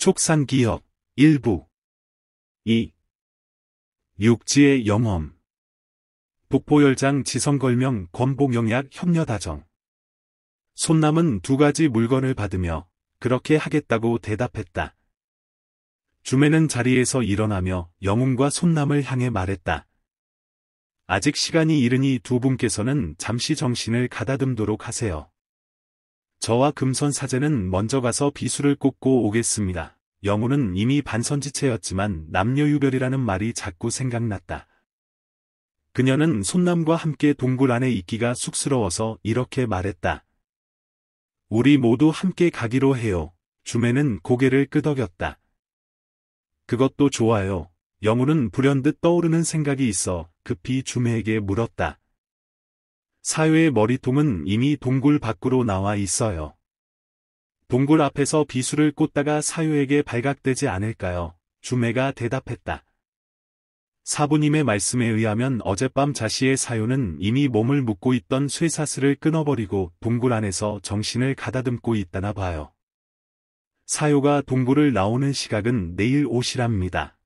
촉산기업 일부 2. 육지의 영험 북포열장 지성걸명 권봉영약 협력다정 손남은 두 가지 물건을 받으며 그렇게 하겠다고 대답했다. 주매는 자리에서 일어나며 영웅과 손남을 향해 말했다. 아직 시간이 이르니 두 분께서는 잠시 정신을 가다듬도록 하세요. 저와 금선 사제는 먼저 가서 비수를 꽂고 오겠습니다. 영호는 이미 반선지체였지만 남녀유별이라는 말이 자꾸 생각났다. 그녀는 손남과 함께 동굴 안에 있기가 쑥스러워서 이렇게 말했다. 우리 모두 함께 가기로 해요. 주매는 고개를 끄덕였다. 그것도 좋아요. 영우는 불현듯 떠오르는 생각이 있어 급히 주매에게 물었다. 사회의 머리통은 이미 동굴 밖으로 나와 있어요. 동굴 앞에서 비수를 꽂다가 사유에게 발각되지 않을까요? 주매가 대답했다. 사부님의 말씀에 의하면 어젯밤 자시의 사유는 이미 몸을 묶고 있던 쇠사슬을 끊어버리고 동굴 안에서 정신을 가다듬고 있다나 봐요. 사유가 동굴을 나오는 시각은 내일 오시랍니다.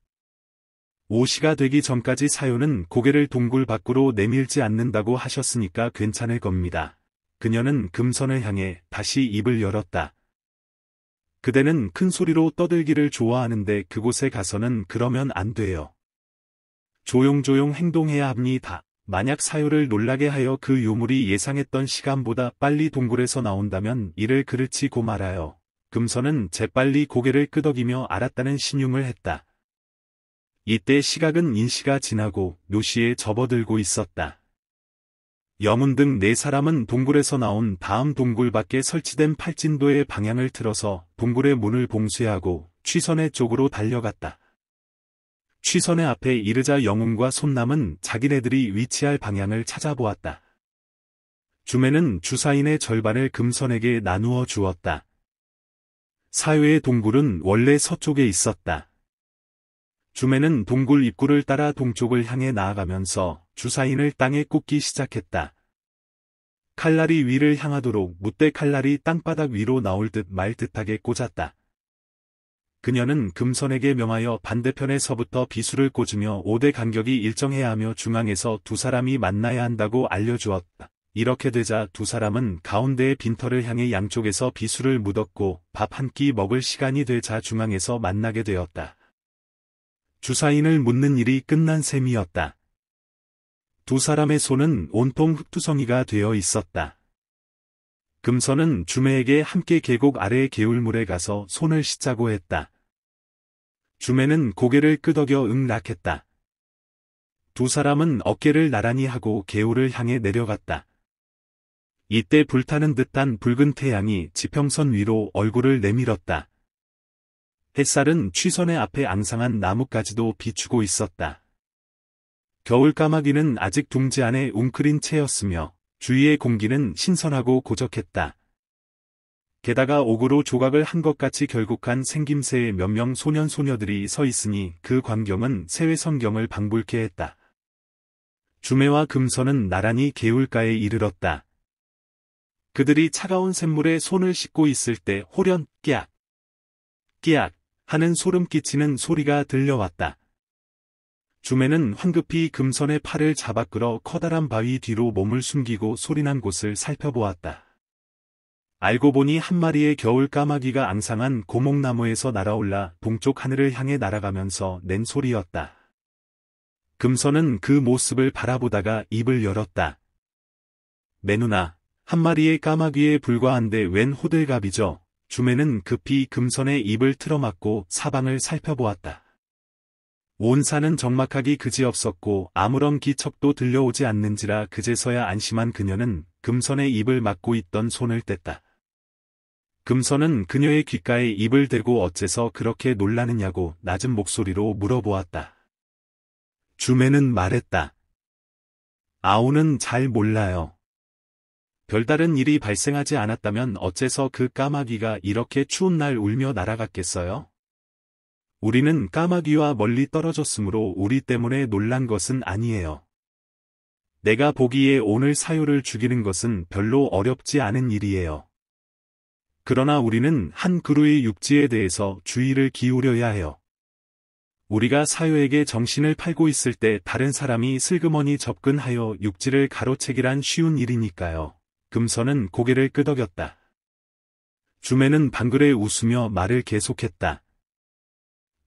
오시가 되기 전까지 사요는 고개를 동굴 밖으로 내밀지 않는다고 하셨으니까 괜찮을 겁니다. 그녀는 금선을 향해 다시 입을 열었다. 그대는 큰 소리로 떠들기를 좋아하는데 그곳에 가서는 그러면 안 돼요. 조용조용 행동해야 합니다. 만약 사요를 놀라게 하여 그 유물이 예상했던 시간보다 빨리 동굴에서 나온다면 이를 그르치고 말아요. 금선은 재빨리 고개를 끄덕이며 알았다는 신용을 했다. 이때 시각은 인시가 지나고 노시에 접어들고 있었다. 여문 등 네 사람은 동굴에서 나온 다음 동굴 밖에 설치된 팔진도의 방향을 틀어서 동굴의 문을 봉쇄하고 취선의 쪽으로 달려갔다. 취선의 앞에 이르자 영웅과 손남은 자기네들이 위치할 방향을 찾아보았다. 주매는 주사인의 절반을 금선에게 나누어 주었다. 사회의 동굴은 원래 서쪽에 있었다. 주매는 동굴 입구를 따라 동쪽을 향해 나아가면서 주사인을 땅에 꽂기 시작했다. 칼날이 위를 향하도록 무대 칼날이 땅바닥 위로 나올 듯말 듯하게 꽂았다. 그녀는 금선에게 명하여 반대편에서부터 비수를 꽂으며 5대 간격이 일정해야 하며 중앙에서 두 사람이 만나야 한다고 알려주었다. 이렇게 되자 두 사람은 가운데의 빈터를 향해 양쪽에서 비수를 묻었고 밥 한 끼 먹을 시간이 되자 중앙에서 만나게 되었다. 주사인을 묻는 일이 끝난 셈이었다. 두 사람의 손은 온통 흙투성이가 되어 있었다. 금선은 주매에게 함께 계곡 아래의 개울물에 가서 손을 씻자고 했다. 주매는 고개를 끄덕여 응락했다. 두 사람은 어깨를 나란히 하고 개울을 향해 내려갔다. 이때 불타는 듯한 붉은 태양이 지평선 위로 얼굴을 내밀었다. 햇살은 취선의 앞에 앙상한 나뭇가지도 비추고 있었다. 겨울 까마귀는 아직 둥지 안에 웅크린 채였으며 주위의 공기는 신선하고 고적했다. 게다가 옥으로 조각을 한 것 같이 결국한 생김새의 몇 명 소년 소녀들이 서 있으니 그 광경은 새외 성경을 방불케 했다. 주매와 금선은 나란히 개울가에 이르렀다. 그들이 차가운 샘물에 손을 씻고 있을 때 호련 끼악 끼악 하는 소름 끼치는 소리가 들려왔다. 주매는 황급히 금선의 팔을 잡아 끌어 커다란 바위 뒤로 몸을 숨기고 소리난 곳을 살펴보았다. 알고 보니 한 마리의 겨울 까마귀가 앙상한 고목나무에서 날아올라 동쪽 하늘을 향해 날아가면서 낸 소리였다. 금선은 그 모습을 바라보다가 입을 열었다. 매 누나, 한 마리의 까마귀에 불과한데 웬 호들갑이죠? 주매는 급히 금선의 입을 틀어막고 사방을 살펴보았다. 온 산은 적막하기 그지없었고 아무런 기척도 들려오지 않는지라 그제서야 안심한 그녀는 금선의 입을 막고 있던 손을 뗐다. 금선은 그녀의 귓가에 입을 대고 어째서 그렇게 놀라느냐고 낮은 목소리로 물어보았다. 주매는 말했다. 아우는 잘 몰라요. 별다른 일이 발생하지 않았다면 어째서 그 까마귀가 이렇게 추운 날 울며 날아갔겠어요? 우리는 까마귀와 멀리 떨어졌으므로 우리 때문에 놀란 것은 아니에요. 내가 보기에 오늘 사유를 죽이는 것은 별로 어렵지 않은 일이에요. 그러나 우리는 한 그루의 육지에 대해서 주의를 기울여야 해요. 우리가 사유에게 정신을 팔고 있을 때 다른 사람이 슬그머니 접근하여 육지를 가로채기란 쉬운 일이니까요. 금선은 고개를 끄덕였다. 주매는 방글에 웃으며 말을 계속했다.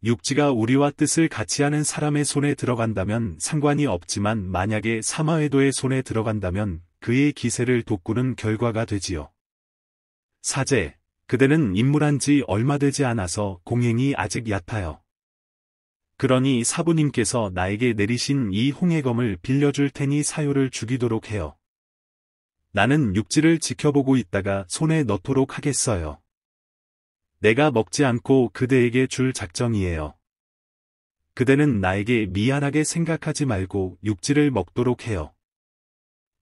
육지가 우리와 뜻을 같이 하는 사람의 손에 들어간다면 상관이 없지만 만약에 사마회도의 손에 들어간다면 그의 기세를 돋구는 결과가 되지요. 사제, 그대는 인물한지 얼마 되지 않아서 공행이 아직 얕아요. 그러니 사부님께서 나에게 내리신 이 홍해검을 빌려줄 테니 사유를 죽이도록 해요. 나는 육지를 지켜보고 있다가 손에 넣도록 하겠어요. 내가 먹지 않고 그대에게 줄 작정이에요. 그대는 나에게 미안하게 생각하지 말고 육지를 먹도록 해요.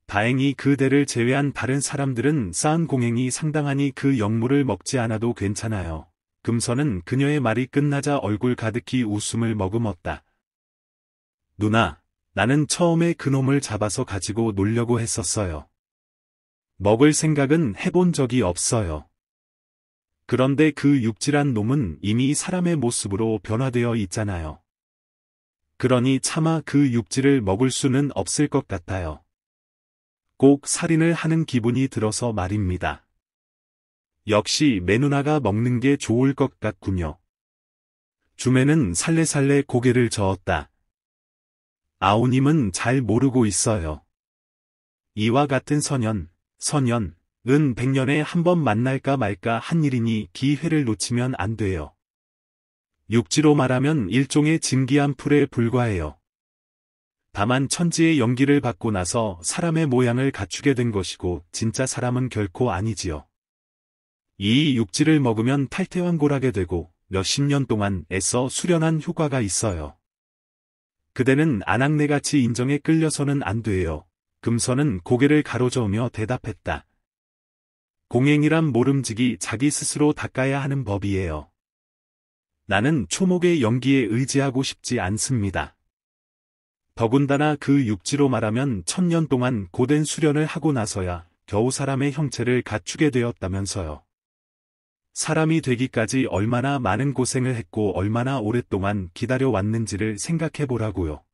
다행히 그대를 제외한 다른 사람들은 쌓은 공행이 상당하니 그역물을 먹지 않아도 괜찮아요. 금서는 그녀의 말이 끝나자 얼굴 가득히 웃음을 머금었다. 누나, 나는 처음에 그놈을 잡아서 가지고 놀려고 했었어요. 먹을 생각은 해본 적이 없어요. 그런데 그 육질한 놈은 이미 사람의 모습으로 변화되어 있잖아요. 그러니 차마 그 육질을 먹을 수는 없을 것 같아요. 꼭 살인을 하는 기분이 들어서 말입니다. 역시 매누나가 먹는 게 좋을 것 같군요. 주매는 살레살레 고개를 저었다. 아우님은잘 모르고 있어요. 이와 같은 선연, 선연, 은 100년에 한 번 만날까 말까 한 일이니 기회를 놓치면 안 돼요. 육지로 말하면 일종의 진기한 풀에 불과해요. 다만 천지의 연기를 받고 나서 사람의 모양을 갖추게 된 것이고 진짜 사람은 결코 아니지요. 이 육지를 먹으면 탈퇴왕골하게 되고 몇십 년 동안 애써 수련한 효과가 있어요. 그대는 아낙네같이 인정에 끌려서는 안 돼요. 금선은 고개를 가로저으며 대답했다. 공행이란 모름지기 자기 스스로 닦아야 하는 법이에요. 나는 초목의 연기에 의지하고 싶지 않습니다. 더군다나 그 육지로 말하면 천년 동안 고된 수련을 하고 나서야 겨우 사람의 형체를 갖추게 되었다면서요. 사람이 되기까지 얼마나 많은 고생을 했고 얼마나 오랫동안 기다려왔는지를 생각해보라고요.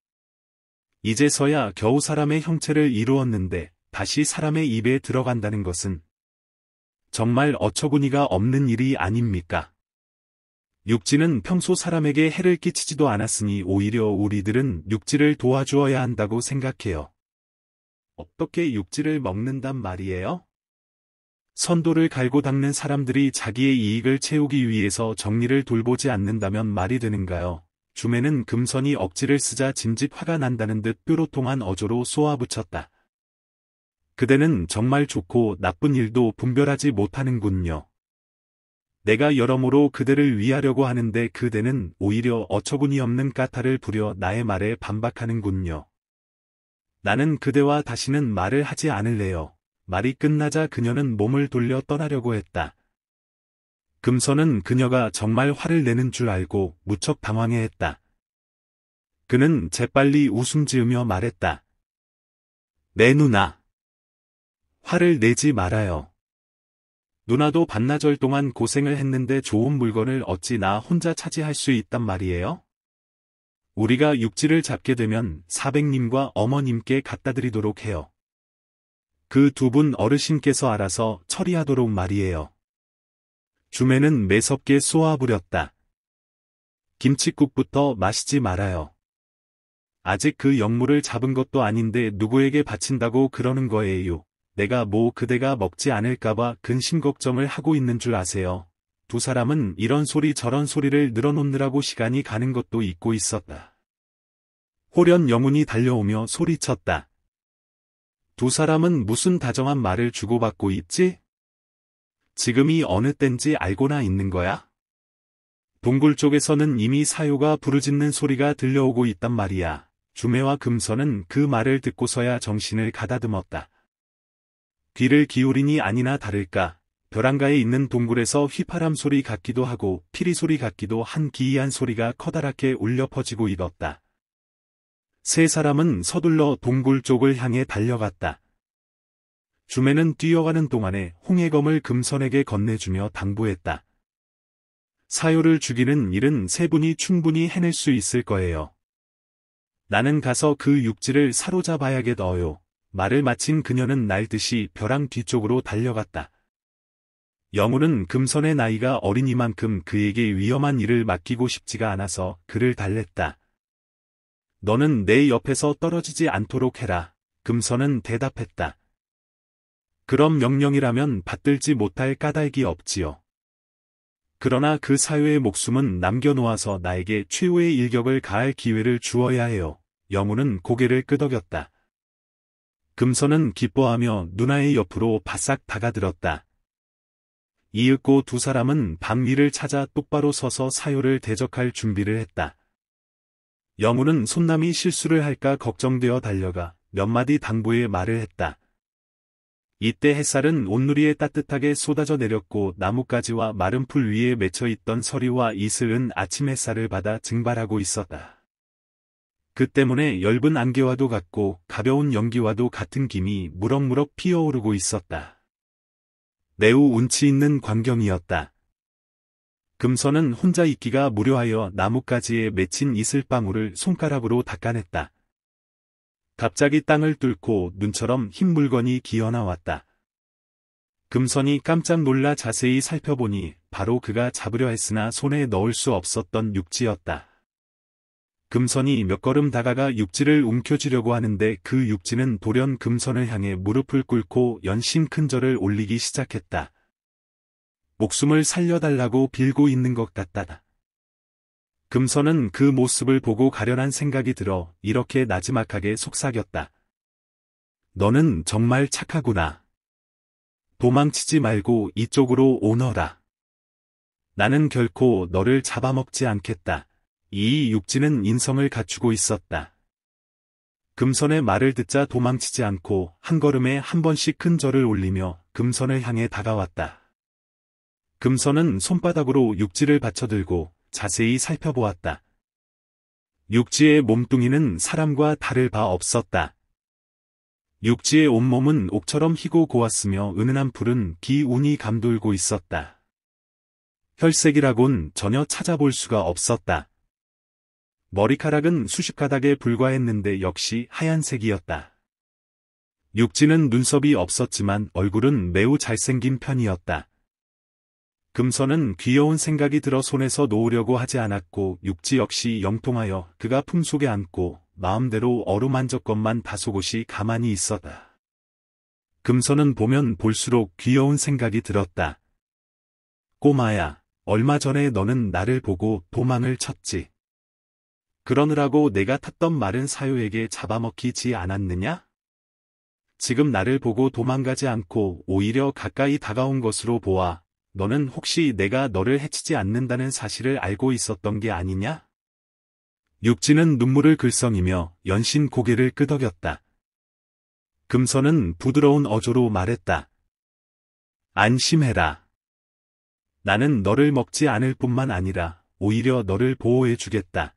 이제서야 겨우 사람의 형체를 이루었는데 다시 사람의 입에 들어간다는 것은 정말 어처구니가 없는 일이 아닙니까? 육지는 평소 사람에게 해를 끼치지도 않았으니 오히려 우리들은 육지를 도와주어야 한다고 생각해요. 어떻게 육지를 먹는단 말이에요? 선도를 갈고 닦는 사람들이 자기의 이익을 채우기 위해서 정리를 돌보지 않는다면 말이 되는가요? 주매는 금선이 억지를 쓰자 진집 화가 난다는 듯 뾰로 통한 어조로 쏘아붙였다. 그대는 정말 좋고 나쁜 일도 분별하지 못하는군요. 내가 여러모로 그대를 위하려고 하는데 그대는 오히려 어처구니 없는 까탈을 부려 나의 말에 반박하는군요. 나는 그대와 다시는 말을 하지 않을래요. 말이 끝나자 그녀는 몸을 돌려 떠나려고 했다. 금선은 그녀가 정말 화를 내는 줄 알고 무척 당황해했다. 그는 재빨리 웃음 지으며 말했다. 내 누나. 화를 내지 말아요. 누나도 반나절 동안 고생을 했는데 좋은 물건을 어찌 나 혼자 차지할 수 있단 말이에요? 우리가 육지를 잡게 되면 사백님과 어머님께 갖다 드리도록 해요. 그 두 분 어르신께서 알아서 처리하도록 말이에요. 주매는 매섭게 쏘아부렸다. 김칫국부터 마시지 말아요. 아직 그 역물을 잡은 것도 아닌데 누구에게 바친다고 그러는 거예요. 내가 뭐 그대가 먹지 않을까봐 근심 걱정을 하고 있는 줄 아세요. 두 사람은 이런 소리 저런 소리를 늘어놓느라고 시간이 가는 것도 잊고 있었다. 호련 영훈이 달려오며 소리쳤다. 두 사람은 무슨 다정한 말을 주고받고 있지? 지금이 어느 땐지 알고나 있는 거야? 동굴 쪽에서는 이미 사요가 부르짖는 소리가 들려오고 있단 말이야. 주매와 금서는 그 말을 듣고서야 정신을 가다듬었다. 귀를 기울이니 아니나 다를까 벼랑가에 있는 동굴에서 휘파람 소리 같기도 하고 피리 소리 같기도 한 기이한 소리가 커다랗게 울려 퍼지고 있었다. 세 사람은 서둘러 동굴 쪽을 향해 달려갔다. 주매는 뛰어가는 동안에 홍해검을 금선에게 건네주며 당부했다. 사요를 죽이는 일은 세 분이 충분히 해낼 수 있을 거예요. 나는 가서 그 육지를 사로잡아야겠어요. 말을 마친 그녀는 날듯이 벼랑 뒤쪽으로 달려갔다. 영우는 금선의 나이가 어린이만큼 그에게 위험한 일을 맡기고 싶지가 않아서 그를 달랬다. 너는 내 옆에서 떨어지지 않도록 해라. 금선은 대답했다. 그런 명령이라면 받들지 못할 까닭이 없지요. 그러나 그 사유의 목숨은 남겨놓아서 나에게 최후의 일격을 가할 기회를 주어야 해요. 여무는 고개를 끄덕였다. 금선은 기뻐하며 누나의 옆으로 바싹 다가들었다. 이윽고 두 사람은 방미를 찾아 똑바로 서서 사요를 대적할 준비를 했다. 여무는 손남이 실수를 할까 걱정되어 달려가 몇 마디 당부의 말을 했다. 이때 햇살은 온누리에 따뜻하게 쏟아져 내렸고 나뭇가지와 마른 풀 위에 맺혀있던 서리와 이슬은 아침 햇살을 받아 증발하고 있었다. 그 때문에 엷은 안개와도 같고 가벼운 연기와도 같은 김이 무럭무럭 피어오르고 있었다. 매우 운치 있는 광경이었다. 금선은 혼자 있기가 무료하여 나뭇가지에 맺힌 이슬방울을 손가락으로 닦아냈다. 갑자기 땅을 뚫고 눈처럼 흰 물건이 기어나왔다. 금선이 깜짝 놀라 자세히 살펴보니 바로 그가 잡으려 했으나 손에 넣을 수 없었던 육지였다. 금선이 몇 걸음 다가가 육지를 움켜쥐려고 하는데 그 육지는 돌연 금선을 향해 무릎을 꿇고 연신 큰절을 올리기 시작했다. 목숨을 살려달라고 빌고 있는 것 같다. 금선은 그 모습을 보고 가련한 생각이 들어 이렇게 나지막하게 속삭였다. 너는 정말 착하구나. 도망치지 말고 이쪽으로 오너라. 나는 결코 너를 잡아먹지 않겠다. 이 육지는 인성을 갖추고 있었다. 금선의 말을 듣자 도망치지 않고 한 걸음에 한 번씩 큰 절을 올리며 금선을 향해 다가왔다. 금선은 손바닥으로 육지를 받쳐들고 자세히 살펴보았다. 육지의 몸뚱이는 사람과 다를 바 없었다. 육지의 온몸은 옥처럼 희고 고왔으며 은은한 풀은 기운이 감돌고 있었다. 혈색이라곤 전혀 찾아볼 수가 없었다. 머리카락은 수십 가닥에 불과했는데 역시 하얀색이었다. 육지는 눈썹이 없었지만 얼굴은 매우 잘생긴 편이었다. 금선은 귀여운 생각이 들어 손에서 놓으려고 하지 않았고 육지 역시 영통하여 그가 품속에 안고 마음대로 어루만졌건만 다소곳이 가만히 있었다. 금선은 보면 볼수록 귀여운 생각이 들었다. 꼬마야, 얼마 전에 너는 나를 보고 도망을 쳤지. 그러느라고 내가 탔던 말은 사요에게 잡아먹히지 않았느냐? 지금 나를 보고 도망가지 않고 오히려 가까이 다가온 것으로 보아 너는 혹시 내가 너를 해치지 않는다는 사실을 알고 있었던 게 아니냐? 육지는 눈물을 글썽이며 연신 고개를 끄덕였다. 금선은 부드러운 어조로 말했다. 안심해라. 나는 너를 먹지 않을 뿐만 아니라 오히려 너를 보호해주겠다.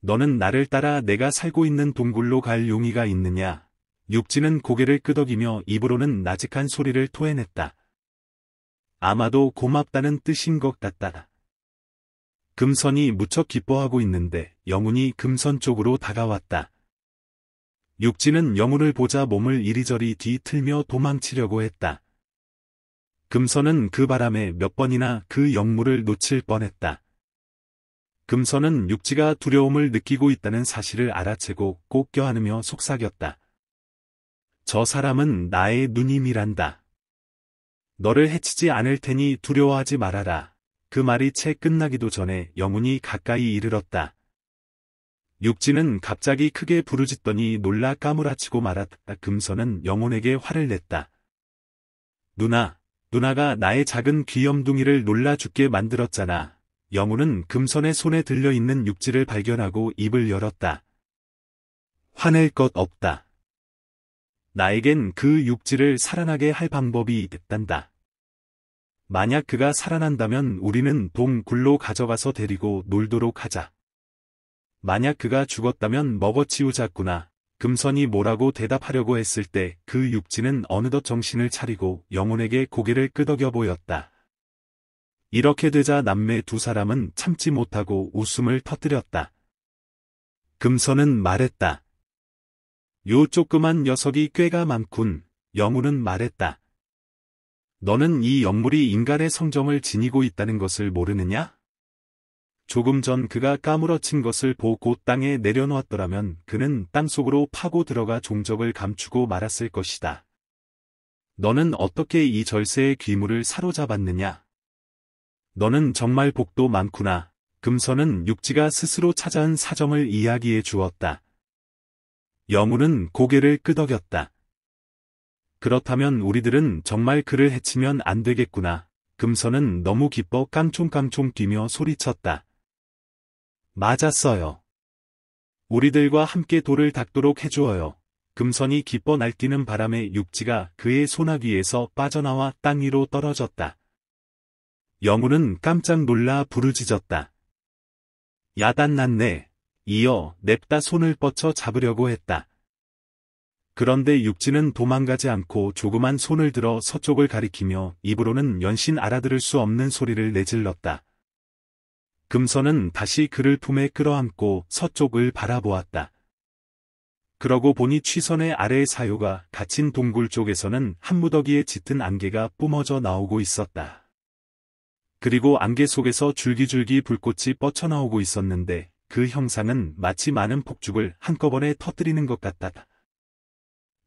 너는 나를 따라 내가 살고 있는 동굴로 갈 용의가 있느냐? 육지는 고개를 끄덕이며 입으로는 나직한 소리를 토해냈다. 아마도 고맙다는 뜻인 것 같다. 금선이 무척 기뻐하고 있는데 영훈이 금선 쪽으로 다가왔다. 육지는 영훈을 보자 몸을 이리저리 뒤틀며 도망치려고 했다. 금선은 그 바람에 몇 번이나 그 영무를 놓칠 뻔했다. 금선은 육지가 두려움을 느끼고 있다는 사실을 알아채고 꼭 껴안으며 속삭였다. 저 사람은 나의 누님이란다. 너를 해치지 않을 테니 두려워하지 말아라. 그 말이 채 끝나기도 전에 영훈이 가까이 이르렀다. 육지는 갑자기 크게 부르짖더니 놀라 까무라치고 말았다. 금서는 영혼에게 화를 냈다. 누나, 누나가 나의 작은 귀염둥이를 놀라 죽게 만들었잖아. 영훈은 금선의 손에 들려있는 육지를 발견하고 입을 열었다. 화낼 것 없다. 나에겐 그 육지를 살아나게 할 방법이 있단다. 만약 그가 살아난다면 우리는 동굴로 가져가서 데리고 놀도록 하자. 만약 그가 죽었다면 먹어치우자꾸나. 금선이 뭐라고 대답하려고 했을 때 그 육지는 어느덧 정신을 차리고 영혼에게 고개를 끄덕여 보였다. 이렇게 되자 남매 두 사람은 참지 못하고 웃음을 터뜨렸다. 금선은 말했다. 요 조그만 녀석이 꽤가 많군. 영우는 말했다. 너는 이 연물이 인간의 성정을 지니고 있다는 것을 모르느냐? 조금 전 그가 까무러친 것을 보고 땅에 내려놓았더라면 그는 땅속으로 파고 들어가 종적을 감추고 말았을 것이다. 너는 어떻게 이 절세의 귀물을 사로잡았느냐? 너는 정말 복도 많구나. 금서는 육지가 스스로 찾아온 사정을 이야기해 주었다. 여물은 고개를 끄덕였다. 그렇다면 우리들은 정말 그를 해치면 안 되겠구나. 금선은 너무 기뻐 깡총깡총 뛰며 소리쳤다. 맞았어요. 우리들과 함께 돌을 닦도록 해주어요. 금선이 기뻐 날뛰는 바람에 육지가 그의 소나 귀에서 빠져나와 땅 위로 떨어졌다. 여물은 깜짝 놀라 부르짖었다. 야단났네. 이어 냅다 손을 뻗쳐 잡으려고 했다. 그런데 육지는 도망가지 않고 조그만 손을 들어 서쪽을 가리키며 입으로는 연신 알아들을 수 없는 소리를 내질렀다. 금선은 다시 그를 품에 끌어안고 서쪽을 바라보았다. 그러고 보니 취선의 아래의 사요가 갇힌 동굴 쪽에서는 한 무더기에 짙은 안개가 뿜어져 나오고 있었다. 그리고 안개 속에서 줄기줄기 불꽃이 뻗쳐나오고 있었는데 그 형상은 마치 많은 폭죽을 한꺼번에 터뜨리는 것 같다.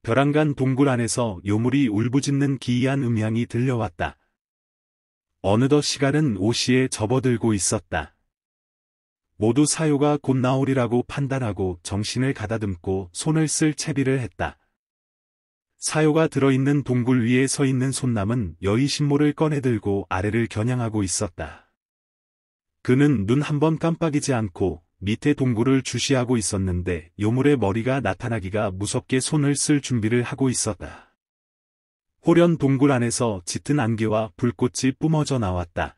벼랑간 동굴 안에서 요물이 울부짖는 기이한 음향이 들려왔다. 어느덧 시간은 오시에 접어들고 있었다. 모두 사요가 곧 나오리라고 판단하고 정신을 가다듬고 손을 쓸 채비를 했다. 사요가 들어있는 동굴 위에 서 있는 손남은 여의 신모를 꺼내들고 아래를 겨냥하고 있었다. 그는 눈 한번 깜빡이지 않고 밑에 동굴을 주시하고 있었는데 요물의 머리가 나타나기가 무섭게 손을 쓸 준비를 하고 있었다. 호련 동굴 안에서 짙은 안개와 불꽃이 뿜어져 나왔다.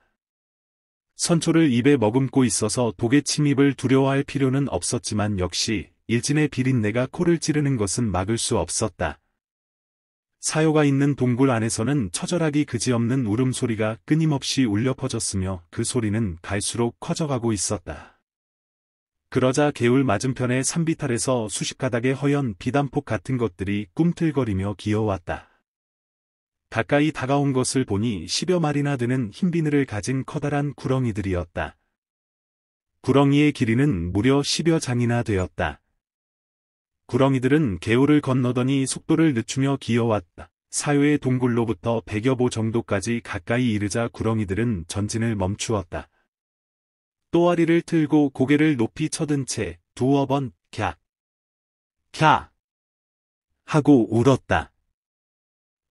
선초를 입에 머금고 있어서 독의 침입을 두려워할 필요는 없었지만 역시 일진의 비린내가 코를 찌르는 것은 막을 수 없었다. 사요가 있는 동굴 안에서는 처절하기 그지없는 울음소리가 끊임없이 울려 퍼졌으며 그 소리는 갈수록 커져가고 있었다. 그러자 개울 맞은편의 산비탈에서 수십 가닥의 허연 비단폭 같은 것들이 꿈틀거리며 기어왔다. 가까이 다가온 것을 보니 10여 마리나 되는 흰 비늘을 가진 커다란 구렁이들이었다. 구렁이의 길이는 무려 10여 장이나 되었다. 구렁이들은 개울을 건너더니 속도를 늦추며 기어왔다. 사유의 동굴로부터 100여보 정도까지 가까이 이르자 구렁이들은 전진을 멈추었다. 또아리를 틀고 고개를 높이 쳐든 채 두어 번 캬. 캬. 하고 울었다.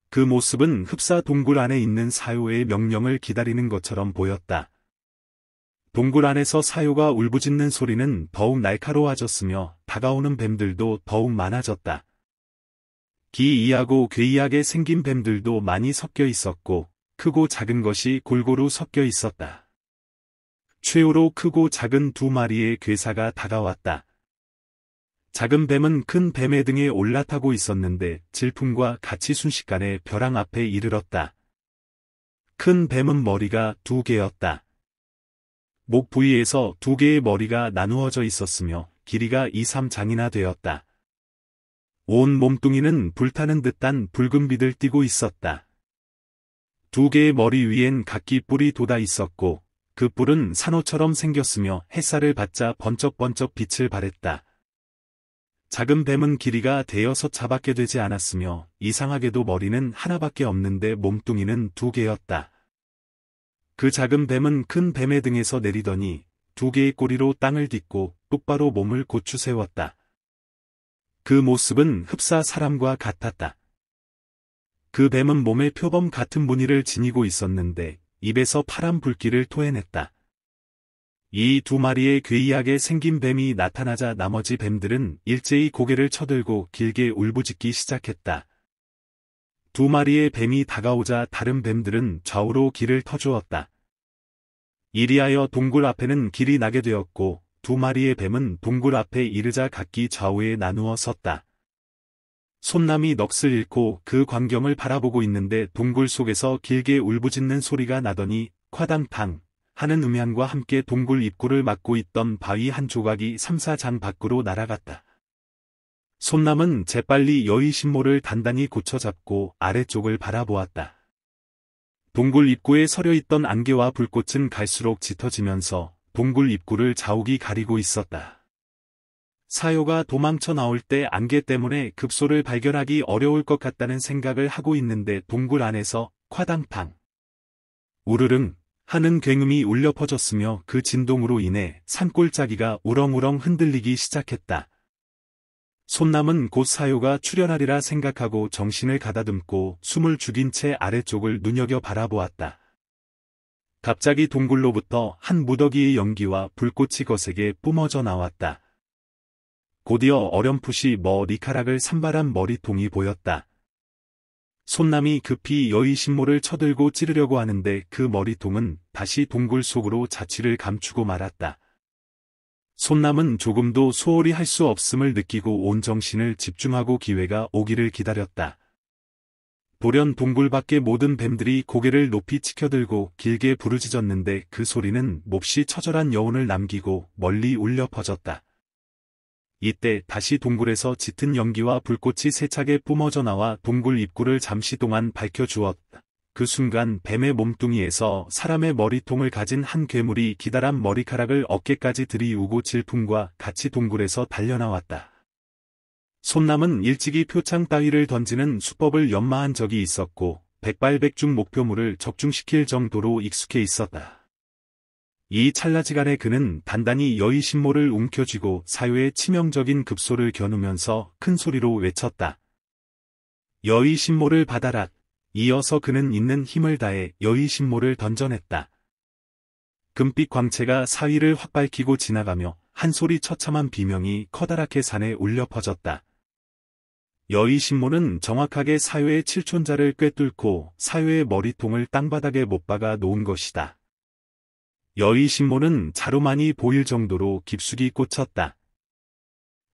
그 모습은 흡사 동굴 안에 있는 사요의 명령을 기다리는 것처럼 보였다. 동굴 안에서 사요가 울부짖는 소리는 더욱 날카로워졌으며 다가오는 뱀들도 더욱 많아졌다. 기이하고 괴이하게 생긴 뱀들도 많이 섞여 있었고 크고 작은 것이 골고루 섞여 있었다. 최후로 크고 작은 두 마리의 괴사가 다가왔다. 작은 뱀은 큰 뱀의 등에 올라타고 있었는데 질풍과 같이 순식간에 벼랑 앞에 이르렀다. 큰 뱀은 머리가 두 개였다. 목 부위에서 두 개의 머리가 나누어져 있었으며 길이가 2, 3장이나 되었다. 온 몸뚱이는 불타는 듯한 붉은 빛을 띠고 있었다. 두 개의 머리 위엔 각기 뿔이 돋아 있었고 그 뿔은 산호처럼 생겼으며 햇살을 받자 번쩍번쩍 빛을 발했다. 작은 뱀은 길이가 대여섯 차밖에 되지 않았으며 이상하게도 머리는 하나밖에 없는데 몸뚱이는 두 개였다. 그 작은 뱀은 큰 뱀의 등에서 내리더니 두 개의 꼬리로 땅을 딛고 똑바로 몸을 고추 세웠다. 그 모습은 흡사 사람과 같았다. 그 뱀은 몸에 표범 같은 무늬를 지니고 있었는데 입에서 파란 불길을 토해냈다. 이 두 마리의 괴이하게 생긴 뱀이 나타나자 나머지 뱀들은 일제히 고개를 쳐들고 길게 울부짖기 시작했다. 두 마리의 뱀이 다가오자 다른 뱀들은 좌우로 길을 터주었다. 이리하여 동굴 앞에는 길이 나게 되었고 두 마리의 뱀은 동굴 앞에 이르자 각기 좌우에 나누어 섰다. 손남이 넋을 잃고 그 광경을 바라보고 있는데 동굴 속에서 길게 울부짖는 소리가 나더니 콰당팡 하는 음향과 함께 동굴 입구를 막고 있던 바위 한 조각이 3사장 밖으로 날아갔다. 손남은 재빨리 여의 신모를 단단히 고쳐잡고 아래쪽을 바라보았다. 동굴 입구에 서려있던 안개와 불꽃은 갈수록 짙어지면서 동굴 입구를 자욱이 가리고 있었다. 사요가 도망쳐 나올 때 안개 때문에 급소를 발견하기 어려울 것 같다는 생각을 하고 있는데 동굴 안에서 콰당팡 우르릉 하는 굉음이 울려 퍼졌으며 그 진동으로 인해 산골짜기가 우렁우렁 흔들리기 시작했다. 손남은 곧 사요가 출현하리라 생각하고 정신을 가다듬고 숨을 죽인 채 아래쪽을 눈여겨 바라보았다. 갑자기 동굴로부터 한 무더기의 연기와 불꽃이 거세게 뿜어져 나왔다. 곧이어 어렴풋이 머리카락을 산발한 머리통이 보였다. 손남이 급히 여의 신모를 쳐들고 찌르려고 하는데 그 머리통은 다시 동굴 속으로 자취를 감추고 말았다. 손남은 조금도 소홀히 할 수 없음을 느끼고 온 정신을 집중하고 기회가 오기를 기다렸다. 보련 동굴 밖의 모든 뱀들이 고개를 높이 치켜들고 길게 부르짖었는데 그 소리는 몹시 처절한 여운을 남기고 멀리 울려 퍼졌다. 이때 다시 동굴에서 짙은 연기와 불꽃이 세차게 뿜어져 나와 동굴 입구를 잠시 동안 밝혀주었다. 그 순간 뱀의 몸뚱이에서 사람의 머리통을 가진 한 괴물이 기다란 머리카락을 어깨까지 들이우고 질풍과 같이 동굴에서 달려나왔다. 손남은 일찍이 표창 따위를 던지는 수법을 연마한 적이 있었고 백발백중 목표물을 적중시킬 정도로 익숙해 있었다. 이 찰나지간에 그는 단단히 여의신모를 움켜쥐고 사유의 치명적인 급소를 겨누면서 큰 소리로 외쳤다. 여의신모를 받아라. 이어서 그는 있는 힘을 다해 여의신모를 던져냈다. 금빛 광채가 사위를 확 밝히고 지나가며 한 소리 처참한 비명이 커다랗게 산에 울려 퍼졌다. 여의신모는 정확하게 사유의 칠촌자를 꿰뚫고 사유의 머리통을 땅바닥에 못 박아 놓은 것이다. 여의 신모는 자루만이 보일 정도로 깊숙이 꽂혔다.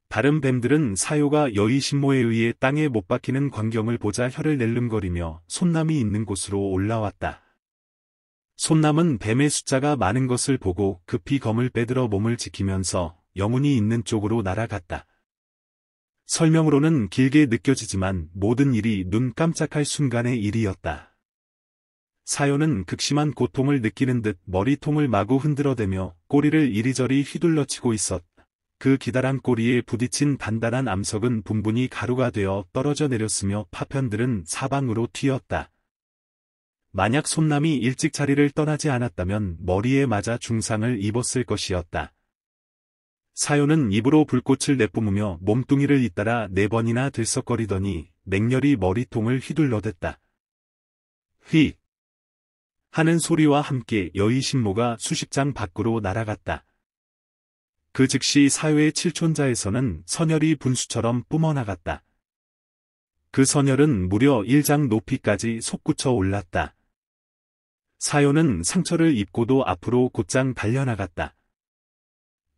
다른 뱀들은 사요가 여의 신모에 의해 땅에 못 박히는 광경을 보자 혀를 낼름거리며 손남이 있는 곳으로 올라왔다. 손남은 뱀의 숫자가 많은 것을 보고 급히 검을 빼들어 몸을 지키면서 영혼이 있는 쪽으로 날아갔다. 설명으로는 길게 느껴지지만 모든 일이 눈 깜짝할 순간의 일이었다. 사요는 극심한 고통을 느끼는 듯 머리통을 마구 흔들어대며 꼬리를 이리저리 휘둘러치고 있었다. 그 기다란 꼬리에 부딪힌 단단한 암석은 분분히 가루가 되어 떨어져 내렸으며 파편들은 사방으로 튀었다. 만약 손남이 일찍 자리를 떠나지 않았다면 머리에 맞아 중상을 입었을 것이었다. 사요는 입으로 불꽃을 내뿜으며 몸뚱이를 잇따라 네 번이나 들썩거리더니 맹렬히 머리통을 휘둘러댔다. 휘! 하는 소리와 함께 여의 신모가 수십 장 밖으로 날아갔다. 그 즉시 사회의 칠촌자에서는 선열이 분수처럼 뿜어나갔다. 그 선열은 무려 일장 높이까지 솟구쳐 올랐다. 사요는 상처를 입고도 앞으로 곧장 달려나갔다.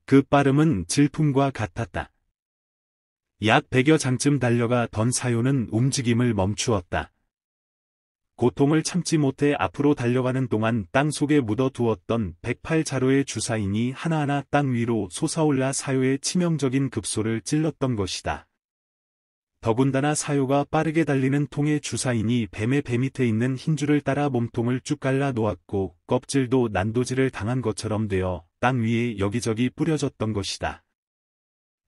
그 빠름은 질품과 같았다. 약 100여 장쯤 달려가 던 사요는 움직임을 멈추었다. 고통을 참지 못해 앞으로 달려가는 동안 땅 속에 묻어두었던 108자루의 주사인이 하나하나 땅 위로 솟아올라 사요의 치명적인 급소를 찔렀던 것이다. 더군다나 사요가 빠르게 달리는 통의 주사인이 뱀의 배 밑에 있는 흰 줄을 따라 몸통을 쭉 갈라 놓았고 껍질도 난도질을 당한 것처럼 되어 땅 위에 여기저기 뿌려졌던 것이다.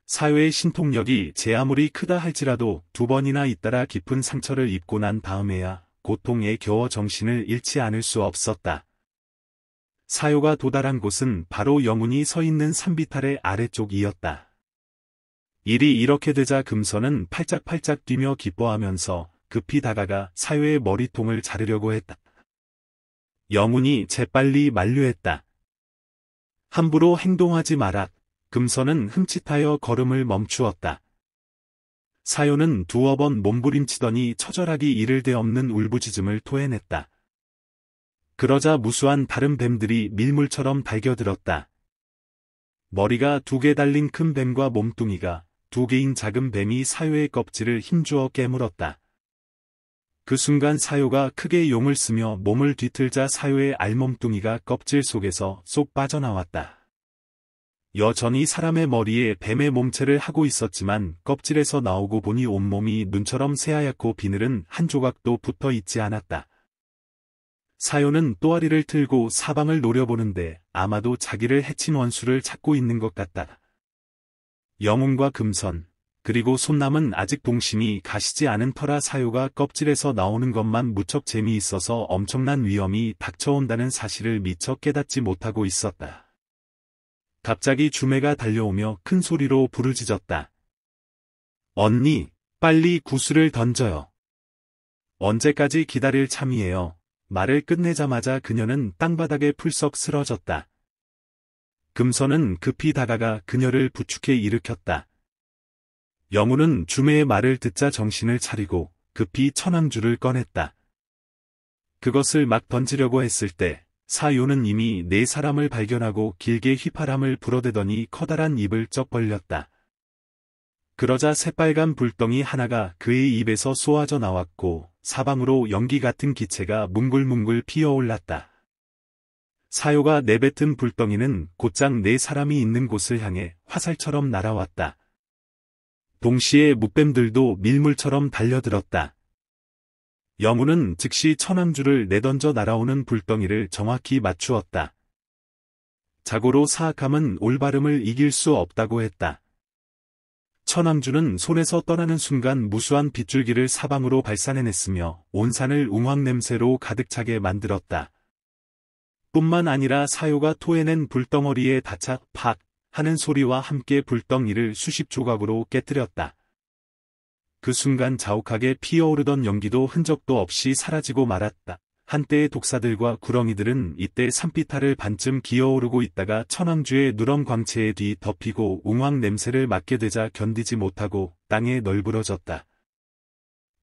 사요의 신통력이 제 아무리 크다 할지라도 두 번이나 잇따라 깊은 상처를 입고 난 다음에야 고통에 겨워 정신을 잃지 않을 수 없었다. 사요가 도달한 곳은 바로 영훈이 서 있는 산비탈의 아래쪽이었다. 일이 이렇게 되자 금서는 팔짝팔짝 뛰며 기뻐하면서 급히 다가가 사요의 머리통을 자르려고 했다. 영훈이 재빨리 만류했다. 함부로 행동하지 마라. 금서는 흠칫하여 걸음을 멈추었다. 사요는 두어 번 몸부림치더니 처절하게 이를 데 없는 울부짖음을 토해냈다. 그러자 무수한 다른 뱀들이 밀물처럼 달겨들었다. 머리가 두 개 달린 큰 뱀과 몸뚱이가 두 개인 작은 뱀이 사요의 껍질을 힘주어 깨물었다. 그 순간 사요가 크게 용을 쓰며 몸을 뒤틀자 사요의 알몸뚱이가 껍질 속에서 쏙 빠져나왔다. 여전히 사람의 머리에 뱀의 몸체를 하고 있었지만 껍질에서 나오고 보니 온몸이 눈처럼 새하얗고 비늘은 한 조각도 붙어 있지 않았다. 사요는 또아리를 틀고 사방을 노려보는데 아마도 자기를 해친 원수를 찾고 있는 것 같다. 영웅과 금선, 그리고 손남은 아직 동심이 가시지 않은 터라 사요가 껍질에서 나오는 것만 무척 재미있어서 엄청난 위험이 닥쳐온다는 사실을 미처 깨닫지 못하고 있었다. 갑자기 주매가 달려오며 큰 소리로 부르짖었다. 언니, 빨리 구슬을 던져요. 언제까지 기다릴 참이에요. 말을 끝내자마자 그녀는 땅바닥에 풀썩 쓰러졌다. 금선은 급히 다가가 그녀를 부축해 일으켰다. 영우는 주매의 말을 듣자 정신을 차리고 급히 천황주를 꺼냈다. 그것을 막 던지려고 했을 때 사요는 이미 네 사람을 발견하고 길게 휘파람을 불어대더니 커다란 입을 쩍 벌렸다. 그러자 새빨간 불덩이 하나가 그의 입에서 쏘아져 나왔고 사방으로 연기 같은 기체가 뭉글뭉글 피어올랐다. 사요가 내뱉은 불덩이는 곧장 네 사람이 있는 곳을 향해 화살처럼 날아왔다. 동시에 뭇뱀들도 밀물처럼 달려들었다. 영우는 즉시 천왕주를 내던져 날아오는 불덩이를 정확히 맞추었다. 자고로 사악함은 올바름을 이길 수 없다고 했다. 천왕주는 손에서 떠나는 순간 무수한 빗줄기를 사방으로 발산해냈으며 온 산을 웅황 냄새로 가득 차게 만들었다. 뿐만 아니라 사요가 토해낸 불덩어리에 다차 팍 하는 소리와 함께 불덩이를 수십 조각으로 깨뜨렸다. 그 순간 자욱하게 피어오르던 연기도 흔적도 없이 사라지고 말았다. 한때의 독사들과 구렁이들은 이때 산피타를 반쯤 기어오르고 있다가 천왕주의 누렁 광채에 뒤 덮이고 웅황 냄새를 맡게 되자 견디지 못하고 땅에 널브러졌다.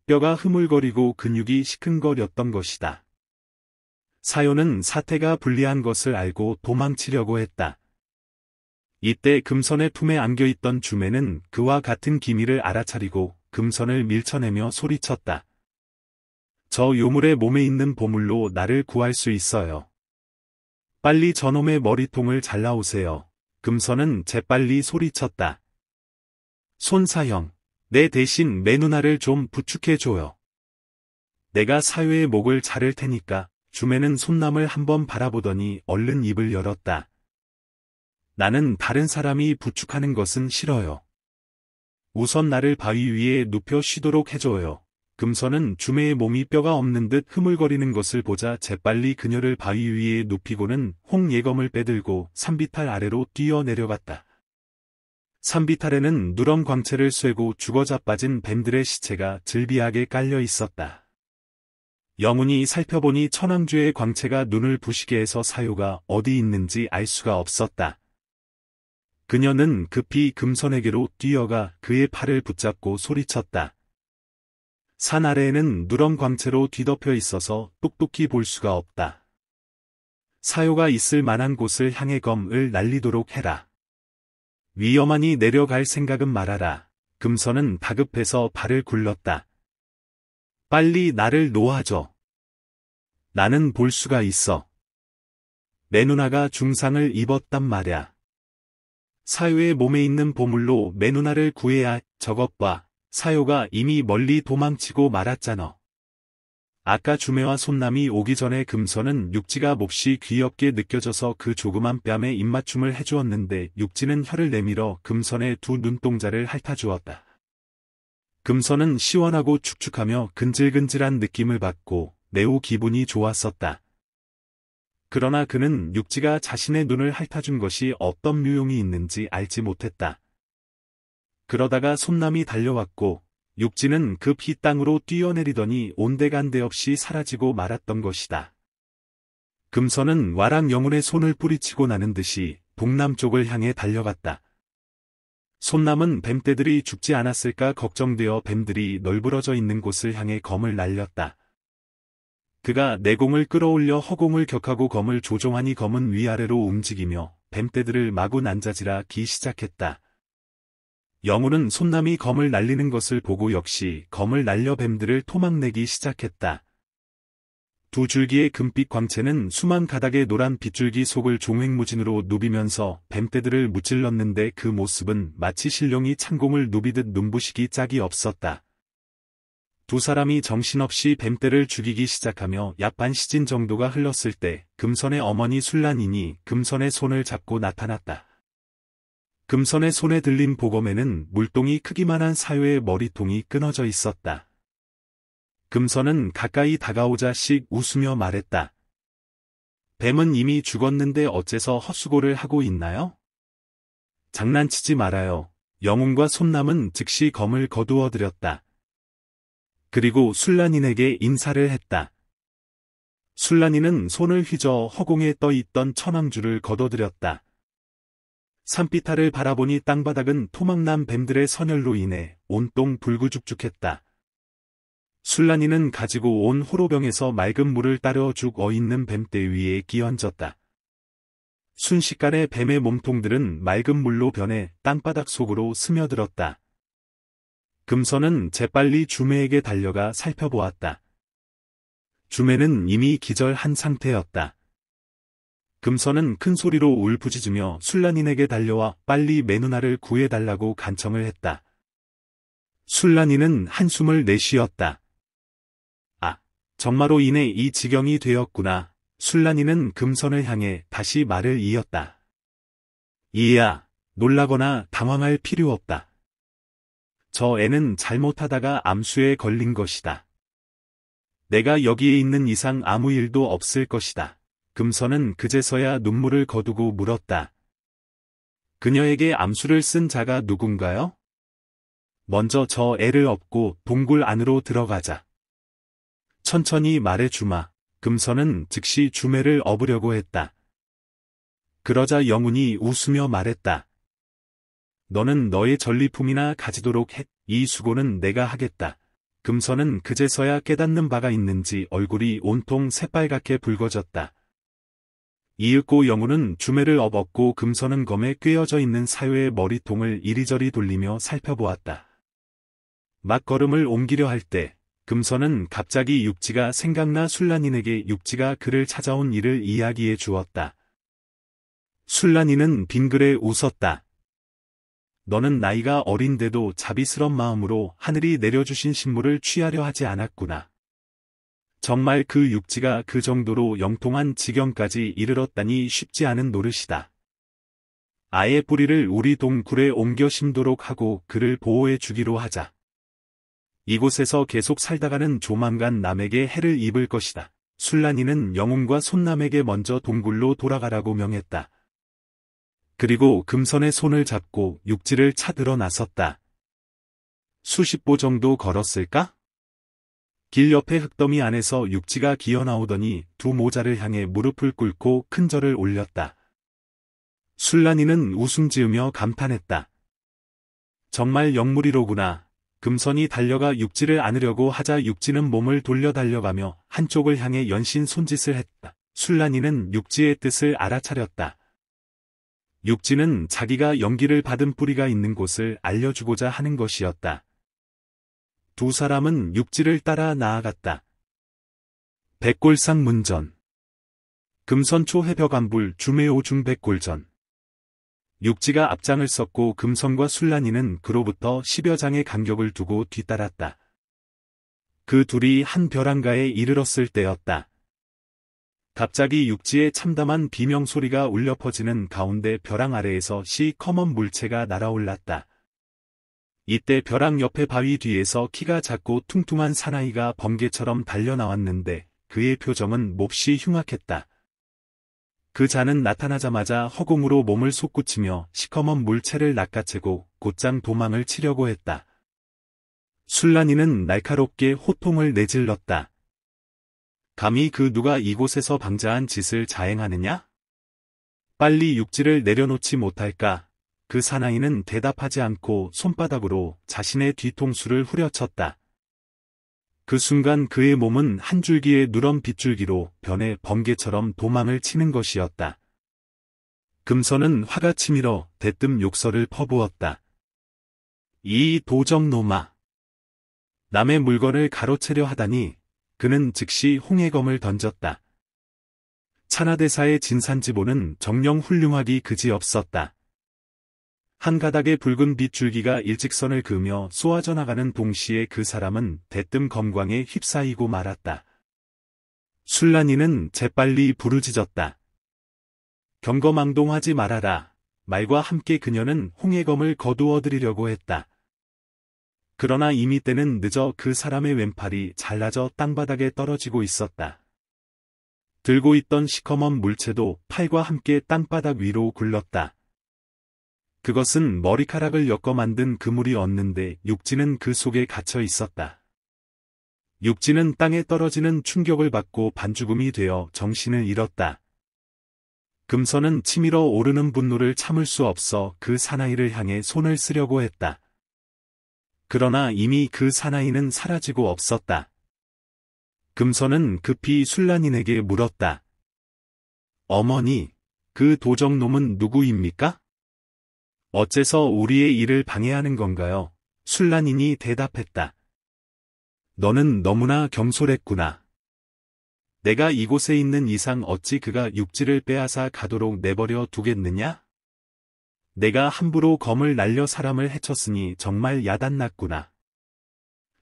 뼈가 흐물거리고 근육이 시큰거렸던 것이다. 사요는 사태가 불리한 것을 알고 도망치려고 했다. 이때 금선의 품에 안겨있던 주매는 그와 같은 기미를 알아차리고 금선을 밀쳐내며 소리쳤다. 저 요물의 몸에 있는 보물로 나를 구할 수 있어요. 빨리 저놈의 머리통을 잘라오세요. 금선은 재빨리 소리쳤다. 손사형, 내 대신 내 누나를 좀 부축해줘요. 내가 사회의 목을 자를 테니까 주매는 손남을 한번 바라보더니 얼른 입을 열었다. 나는 다른 사람이 부축하는 것은 싫어요. 우선 나를 바위 위에 눕혀 쉬도록 해줘요. 금선은 주매의 몸이 뼈가 없는 듯 흐물거리는 것을 보자 재빨리 그녀를 바위 위에 눕히고는 홍예검을 빼들고 산비탈 아래로 뛰어내려갔다. 산비탈에는 누런 광채를 쐬고 죽어 자빠진 뱀들의 시체가 즐비하게 깔려 있었다. 영훈이 살펴보니 천왕주의 광채가 눈을 부시게 해서 사요가 어디 있는지 알 수가 없었다. 그녀는 급히 금선에게로 뛰어가 그의 팔을 붙잡고 소리쳤다. 산 아래에는 누런광채로 뒤덮여 있어서 똑똑히 볼 수가 없다. 사요가 있을 만한 곳을 향해 검을 날리도록 해라. 위험하니 내려갈 생각은 말아라. 금선은 다급해서 발을 굴렀다. 빨리 나를 놓아줘. 나는 볼 수가 있어. 내 누나가 중상을 입었단 말야. 사유의 몸에 있는 보물로 매누나를 구해야 저것과사유가 이미 멀리 도망치고 말았잖아. 아까 주매와 손남이 오기 전에 금선은 육지가 몹시 귀엽게 느껴져서 그 조그만 뺨에 입맞춤을 해주었는데 육지는 혀를 내밀어 금선의 두 눈동자를 핥아주었다. 금선은 시원하고 축축하며 근질근질한 느낌을 받고 매우 기분이 좋았었다. 그러나 그는 육지가 자신의 눈을 핥아준 것이 어떤 묘용이 있는지 알지 못했다. 그러다가 손남이 달려왔고 육지는 급히 그 땅으로 뛰어내리더니 온데간데 없이 사라지고 말았던 것이다. 금선은 와랑 영혼의 손을 뿌리치고 나는 듯이 동남쪽을 향해 달려갔다. 손남은 뱀떼들이 죽지 않았을까 걱정되어 뱀들이 널브러져 있는 곳을 향해 검을 날렸다. 그가 내공을 끌어올려 허공을 격하고 검을 조종하니 검은 위아래로 움직이며 뱀떼들을 마구 난자지라 기 시작했다. 여물은 손남이 검을 날리는 것을 보고 역시 검을 날려 뱀들을 토막내기 시작했다. 두 줄기의 금빛 광채는 수만 가닥의 노란 빗줄기 속을 종횡무진으로 누비면서 뱀떼들을 무찔렀는데 그 모습은 마치 신령이 창공을 누비듯 눈부시기 짝이 없었다. 두 사람이 정신없이 뱀떼를 죽이기 시작하며 약 반 시즌 정도가 흘렀을 때 금선의 어머니 술란인이 금선의 손을 잡고 나타났다. 금선의 손에 들린 보검에는 물동이 크기만한 사유의 머리통이 끊어져 있었다. 금선은 가까이 다가오자 씩 웃으며 말했다. 뱀은 이미 죽었는데 어째서 헛수고를 하고 있나요? 장난치지 말아요. 영웅과 손남은 즉시 검을 거두어들였다. 그리고 술란인에게 인사를 했다. 술란이은 손을 휘저 허공에 떠 있던 천왕주를 걷어들였다. 산비타를 바라보니 땅바닥은 토막난 뱀들의 선열로 인해 온통 불구죽죽했다. 술란이는 가지고 온 호로병에서 맑은 물을 따려 죽어 있는 뱀대 위에 끼얹었다. 순식간에 뱀의 몸통들은 맑은 물로 변해 땅바닥 속으로 스며들었다. 금선은 재빨리 주매에게 달려가 살펴보았다. 주매는 이미 기절한 상태였다. 금선은큰 소리로 울부짖으며 술란인에게 달려와 빨리 매 누나를 구해달라고 간청을 했다. 술란인은 한숨을 내쉬었다. 아, 정말로 인해 이 지경이 되었구나. 술란이은 금선을 향해 다시 말을 이었다. 이야, 놀라거나 당황할 필요 없다. 저 애는 잘못하다가 암수에 걸린 것이다. 내가 여기에 있는 이상 아무 일도 없을 것이다. 금서는 그제서야 눈물을 거두고 물었다. 그녀에게 암수를 쓴 자가 누군가요? 먼저 저 애를 업고 동굴 안으로 들어가자. 천천히 말해 주마. 금서는 즉시 주매를 업으려고 했다. 그러자 영훈이 웃으며 말했다. 너는 너의 전리품이나 가지도록 해. 이 수고는 내가 하겠다. 금서는 그제서야 깨닫는 바가 있는지 얼굴이 온통 새빨갛게 붉어졌다. 이윽고 영우는 주매를 업었고 금서는 검에 꿰어져 있는 사유의 머리통을 이리저리 돌리며 살펴보았다. 막 걸음을 옮기려 할 때 금서는 갑자기 육지가 생각나 술란인에게 육지가 그를 찾아온 일을 이야기해 주었다. 술란이는 빙그레 웃었다. 너는 나이가 어린데도 자비스런 마음으로 하늘이 내려주신 식물을 취하려 하지 않았구나. 정말 그 육지가 그 정도로 영통한 지경까지 이르렀다니 쉽지 않은 노릇이다. 아예 뿌리를 우리 동굴에 옮겨 심도록 하고 그를 보호해 주기로 하자. 이곳에서 계속 살다가는 조만간 남에게 해를 입을 것이다. 술란이는 영웅과 손남에게 먼저 동굴로 돌아가라고 명했다. 그리고 금선의 손을 잡고 육지를 찾으러 나섰다. 수십 보 정도 걸었을까? 길 옆에 흙더미 안에서 육지가 기어나오더니 두 모자를 향해 무릎을 꿇고 큰 절을 올렸다. 술란이는 웃음 지으며 감탄했다. 정말 영물이로구나. 금선이 달려가 육지를 안으려고 하자 육지는 몸을 돌려 달려가며 한쪽을 향해 연신 손짓을 했다. 술란이는 육지의 뜻을 알아차렸다. 육지는 자기가 연기를 받은 뿌리가 있는 곳을 알려주고자 하는 것이었다. 두 사람은 육지를 따라 나아갔다. 백골상 문전 금선초 해벽안불 주메오 중백골전 육지가 앞장을 섰고 금선과 술란이는 그로부터 10여 장의 간격을 두고 뒤따랐다. 그 둘이 한 벼랑가에 이르렀을 때였다. 갑자기 육지에 참담한 비명 소리가 울려 퍼지는 가운데 벼랑 아래에서 시커먼 물체가 날아올랐다. 이때 벼랑 옆에 바위 뒤에서 키가 작고 퉁퉁한 사나이가 번개처럼 달려나왔는데 그의 표정은 몹시 흉악했다. 그 자는 나타나자마자 허공으로 몸을 솟구치며 시커먼 물체를 낚아채고 곧장 도망을 치려고 했다. 술란이는 날카롭게 호통을 내질렀다. 감히 그 누가 이곳에서 방자한 짓을 자행하느냐? 빨리 육지를 내려놓지 못할까? 그 사나이는 대답하지 않고 손바닥으로 자신의 뒤통수를 후려쳤다. 그 순간 그의 몸은 한 줄기의 누런 빗줄기로 변해 번개처럼 도망을 치는 것이었다. 금선은 화가 치밀어 대뜸 욕설을 퍼부었다. 이도적 노마. 남의 물건을 가로채려 하다니 그는 즉시 홍해검을 던졌다. 차나대사의 진산지보는 정령 훌륭하기 그지없었다. 한 가닥의 붉은 빛줄기가 일직선을 그으며 쏘아져 나가는 동시에 그 사람은 대뜸 검광에 휩싸이고 말았다. 술란이는 재빨리 부르짖었다. 경거망동하지 말아라. 말과 함께 그녀는 홍해검을 거두어들이려고 했다. 그러나 이미 때는 늦어 그 사람의 왼팔이 잘라져 땅바닥에 떨어지고 있었다. 들고 있던 시커먼 물체도 팔과 함께 땅바닥 위로 굴렀다. 그것은 머리카락을 엮어 만든 그물이 었는데 육지는 그 속에 갇혀 있었다. 육지는 땅에 떨어지는 충격을 받고 반죽음이 되어 정신을 잃었다. 금서는 치밀어 오르는 분노를 참을 수 없어 그 사나이를 향해 손을 쓰려고 했다. 그러나 이미 그 사나이는 사라지고 없었다. 금선은 급히 술란인에게 물었다. 어머니, 그 도적놈은 누구입니까? 어째서 우리의 일을 방해하는 건가요? 술란인이 대답했다. 너는 너무나 겸솔했구나 내가 이곳에 있는 이상 어찌 그가 육지를 빼앗아 가도록 내버려 두겠느냐? 내가 함부로 검을 날려 사람을 해쳤으니 정말 야단났구나.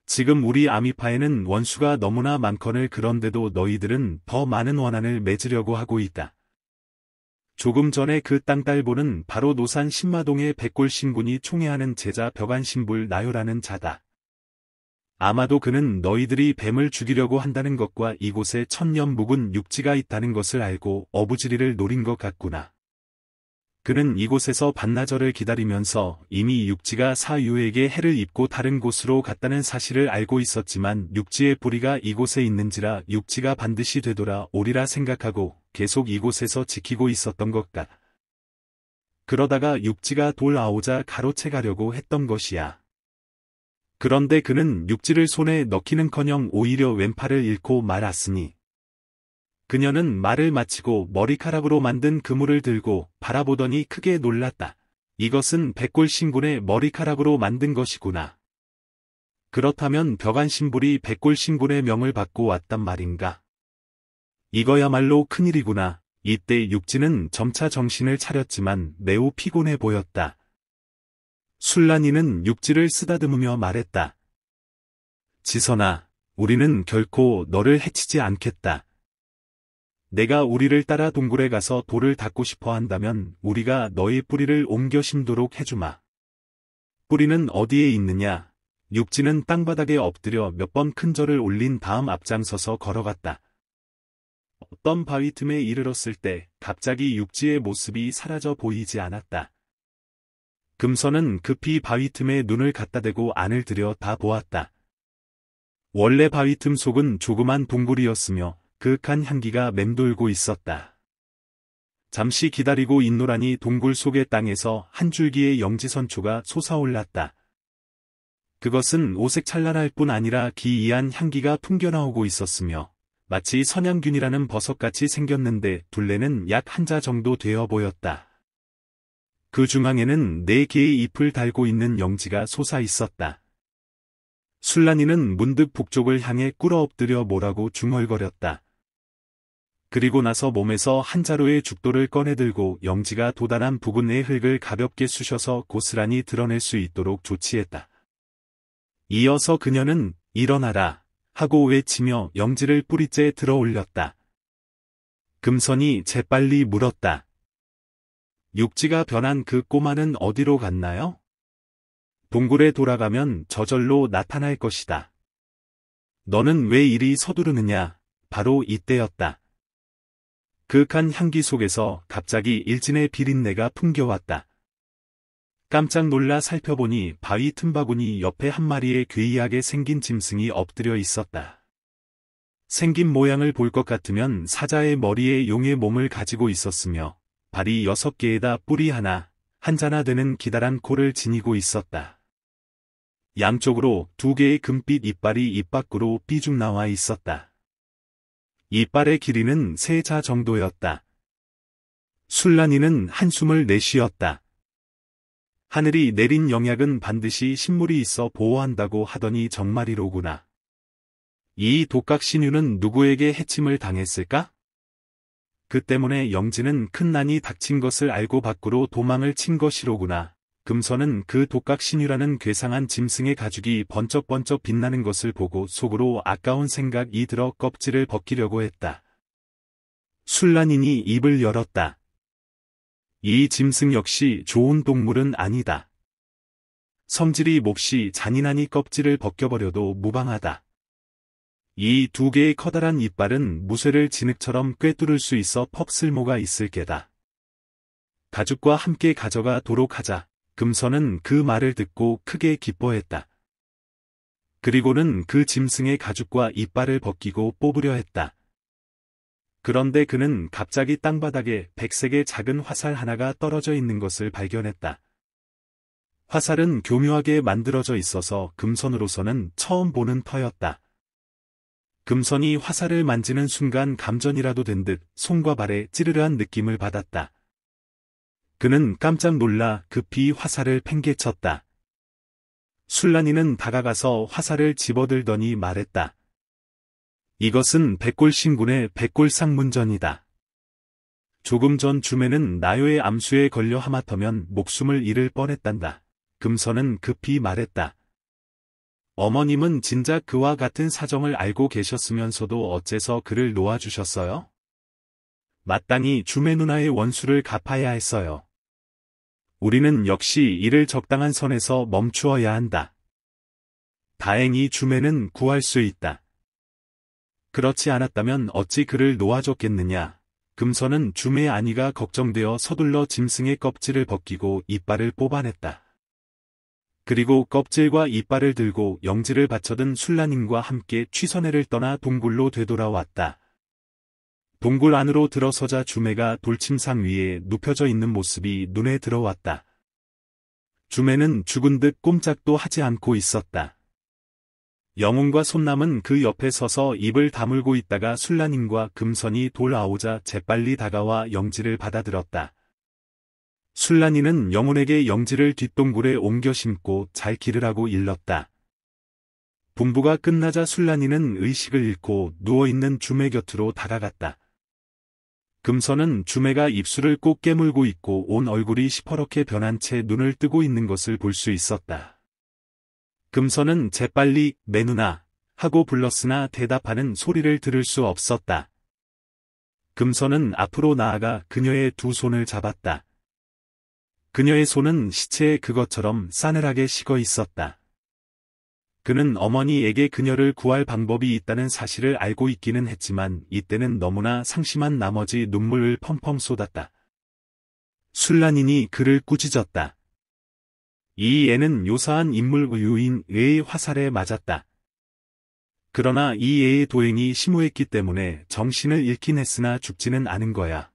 지금 우리 아미파에는 원수가 너무나 많건을 그런데도 너희들은 더 많은 원한을 맺으려고 하고 있다. 조금 전에 그 땅딸보는 바로 노산 신마동의 백골 신군이 총애하는 제자 벽안 신불 나요라는 자다. 아마도 그는 너희들이 뱀을 죽이려고 한다는 것과 이곳에 천년 묵은 육지가 있다는 것을 알고 어부지리를 노린 것 같구나. 그는 이곳에서 반나절을 기다리면서 이미 육지가 사유에게 해를 입고 다른 곳으로 갔다는 사실을 알고 있었지만 육지의 뿌리가 이곳에 있는지라 육지가 반드시 되돌아 오리라 생각하고 계속 이곳에서 지키고 있었던 것 같. 다 그러다가 육지가 돌아오자 가로채가려고 했던 것이야. 그런데 그는 육지를 손에 넣기는커녕 오히려 왼팔을 잃고 말았으니 그녀는 말을 마치고 머리카락으로 만든 그물을 들고 바라보더니 크게 놀랐다. 이것은 백골 신군의 머리카락으로 만든 것이구나. 그렇다면 벽안 신불이 백골 신군의 명을 받고 왔단 말인가. 이거야말로 큰일이구나. 이때 육지는 점차 정신을 차렸지만 매우 피곤해 보였다. 술란이는 육지를 쓰다듬으며 말했다. 지선아, 우리는 결코 너를 해치지 않겠다. 내가 우리를 따라 동굴에 가서 돌을 닦고 싶어 한다면 우리가 너희 뿌리를 옮겨 심도록 해주마. 뿌리는 어디에 있느냐? 육지는 땅바닥에 엎드려 몇 번 큰절을 올린 다음 앞장서서 걸어갔다. 어떤 바위 틈에 이르렀을 때 갑자기 육지의 모습이 사라져 보이지 않았다. 금선은 급히 바위 틈에 눈을 갖다 대고 안을 들여 다 보았다. 원래 바위 틈 속은 조그만 동굴이었으며 그윽한 향기가 맴돌고 있었다. 잠시 기다리고 있노라니 동굴 속의 땅에서 한 줄기의 영지선초가 솟아올랐다. 그것은 오색 찬란할 뿐 아니라 기이한 향기가 풍겨나오고 있었으며 마치 선양균이라는 버섯같이 생겼는데 둘레는 약 한 자 정도 되어 보였다. 그 중앙에는 네 개의 잎을 달고 있는 영지가 솟아 있었다. 술란이는 문득 북쪽을 향해 꿇어 엎드려 뭐라고 중얼거렸다. 그리고 나서 몸에서 한 자루의 죽도를 꺼내들고 영지가 도달한 부분 의 흙을 가볍게 쑤셔서 고스란히 드러낼 수 있도록 조치했다. 이어서 그녀는 일어나라 하고 외치며 영지를 뿌리째 들어 올렸다. 금선이 재빨리 물었다. 육지가 변한 그 꼬마는 어디로 갔나요? 동굴에 돌아가면 저절로 나타날 것이다. 너는 왜 이리 서두르느냐? 바로 이때였다. 그윽한 향기 속에서 갑자기 일진의 비린내가 풍겨왔다. 깜짝 놀라 살펴보니 바위 틈바구니 옆에 한 마리의 괴이하게 생긴 짐승이 엎드려 있었다. 생긴 모양을 볼 것 같으면 사자의 머리에 용의 몸을 가지고 있었으며 발이 여섯 개에다 뿌리 하나, 한자나 되는 기다란 코를 지니고 있었다. 양쪽으로 두 개의 금빛 이빨이 입 밖으로 삐죽 나와 있었다. 이빨의 길이는 세 자 정도였다. 술란이는 한숨을 내쉬었다. 하늘이 내린 영약은 반드시 신물이 있어 보호한다고 하더니 정말이로구나. 이 독각 신유는 누구에게 해침을 당했을까? 그 때문에 영지는 큰 난이 닥친 것을 알고 밖으로 도망을 친 것이로구나. 금선은 그 독각 신유라는 괴상한 짐승의 가죽이 번쩍번쩍 빛나는 것을 보고 속으로 아까운 생각이 들어 껍질을 벗기려고 했다. 술란인이 입을 열었다. 이 짐승 역시 좋은 동물은 아니다. 성질이 몹시 잔인하니 껍질을 벗겨버려도 무방하다. 이 두 개의 커다란 이빨은 무쇠를 진흙처럼 꿰뚫을 수 있어 펍쓸모가 있을 게다. 가죽과 함께 가져가 도록 하자. 금선은 그 말을 듣고 크게 기뻐했다. 그리고는 그 짐승의 가죽과 이빨을 벗기고 뽑으려 했다. 그런데 그는 갑자기 땅바닥에 백색의 작은 화살 하나가 떨어져 있는 것을 발견했다. 화살은 교묘하게 만들어져 있어서 금선으로서는 처음 보는 터였다. 금선이 화살을 만지는 순간 감전이라도 된 듯 손과 발에 찌르르한 느낌을 받았다. 그는 깜짝 놀라 급히 화살을 팽개쳤다. 술란이는 다가가서 화살을 집어들더니 말했다. 이것은 백골신군의 백골상문전이다. 조금 전 주매는 나요의 암수에 걸려 하마터면 목숨을 잃을 뻔했단다. 금선은 급히 말했다. 어머님은 진작 그와 같은 사정을 알고 계셨으면서도 어째서 그를 놓아주셨어요? 마땅히 주매 누나의 원수를 갚아야 했어요. 우리는 역시 이를 적당한 선에서 멈추어야 한다. 다행히 주매는 구할 수 있다. 그렇지 않았다면 어찌 그를 놓아줬겠느냐. 금선은 주매의 아니가 걱정되어 서둘러 짐승의 껍질을 벗기고 이빨을 뽑아냈다. 그리고 껍질과 이빨을 들고 영지를 바쳐든 술라님과 함께 취선회를 떠나 동굴로 되돌아왔다. 동굴 안으로 들어서자 주매가 돌침상 위에 눕혀져 있는 모습이 눈에 들어왔다. 주매는 죽은 듯 꼼짝도 하지 않고 있었다. 영웅과 손남은 그 옆에 서서 입을 다물고 있다가 술라인과 금선이 돌아오자 재빨리 다가와 영지를 받아들었다. 술라이는 영혼에게 영지를 뒷동굴에 옮겨 심고 잘 기르라고 일렀다. 분부가 끝나자 술라이는 의식을 잃고 누워있는 주매 곁으로 다가갔다. 금선은 주매가 입술을 꼭 깨물고 있고 온 얼굴이 시퍼렇게 변한 채 눈을 뜨고 있는 것을 볼 수 있었다. 금선은 재빨리 내 누나 하고 불렀으나 대답하는 소리를 들을 수 없었다. 금선은 앞으로 나아가 그녀의 두 손을 잡았다. 그녀의 손은 시체의 그것처럼 싸늘하게 식어 있었다. 그는 어머니에게 그녀를 구할 방법이 있다는 사실을 알고 있기는 했지만 이때는 너무나 상심한 나머지 눈물을 펑펑 쏟았다. 술란인이 그를 꾸짖었다. 이 애는 묘사한 인물 의유인의 화살에 맞았다. 그러나 이 애의 도행이 심오했기 때문에 정신을 잃긴 했으나 죽지는 않은 거야.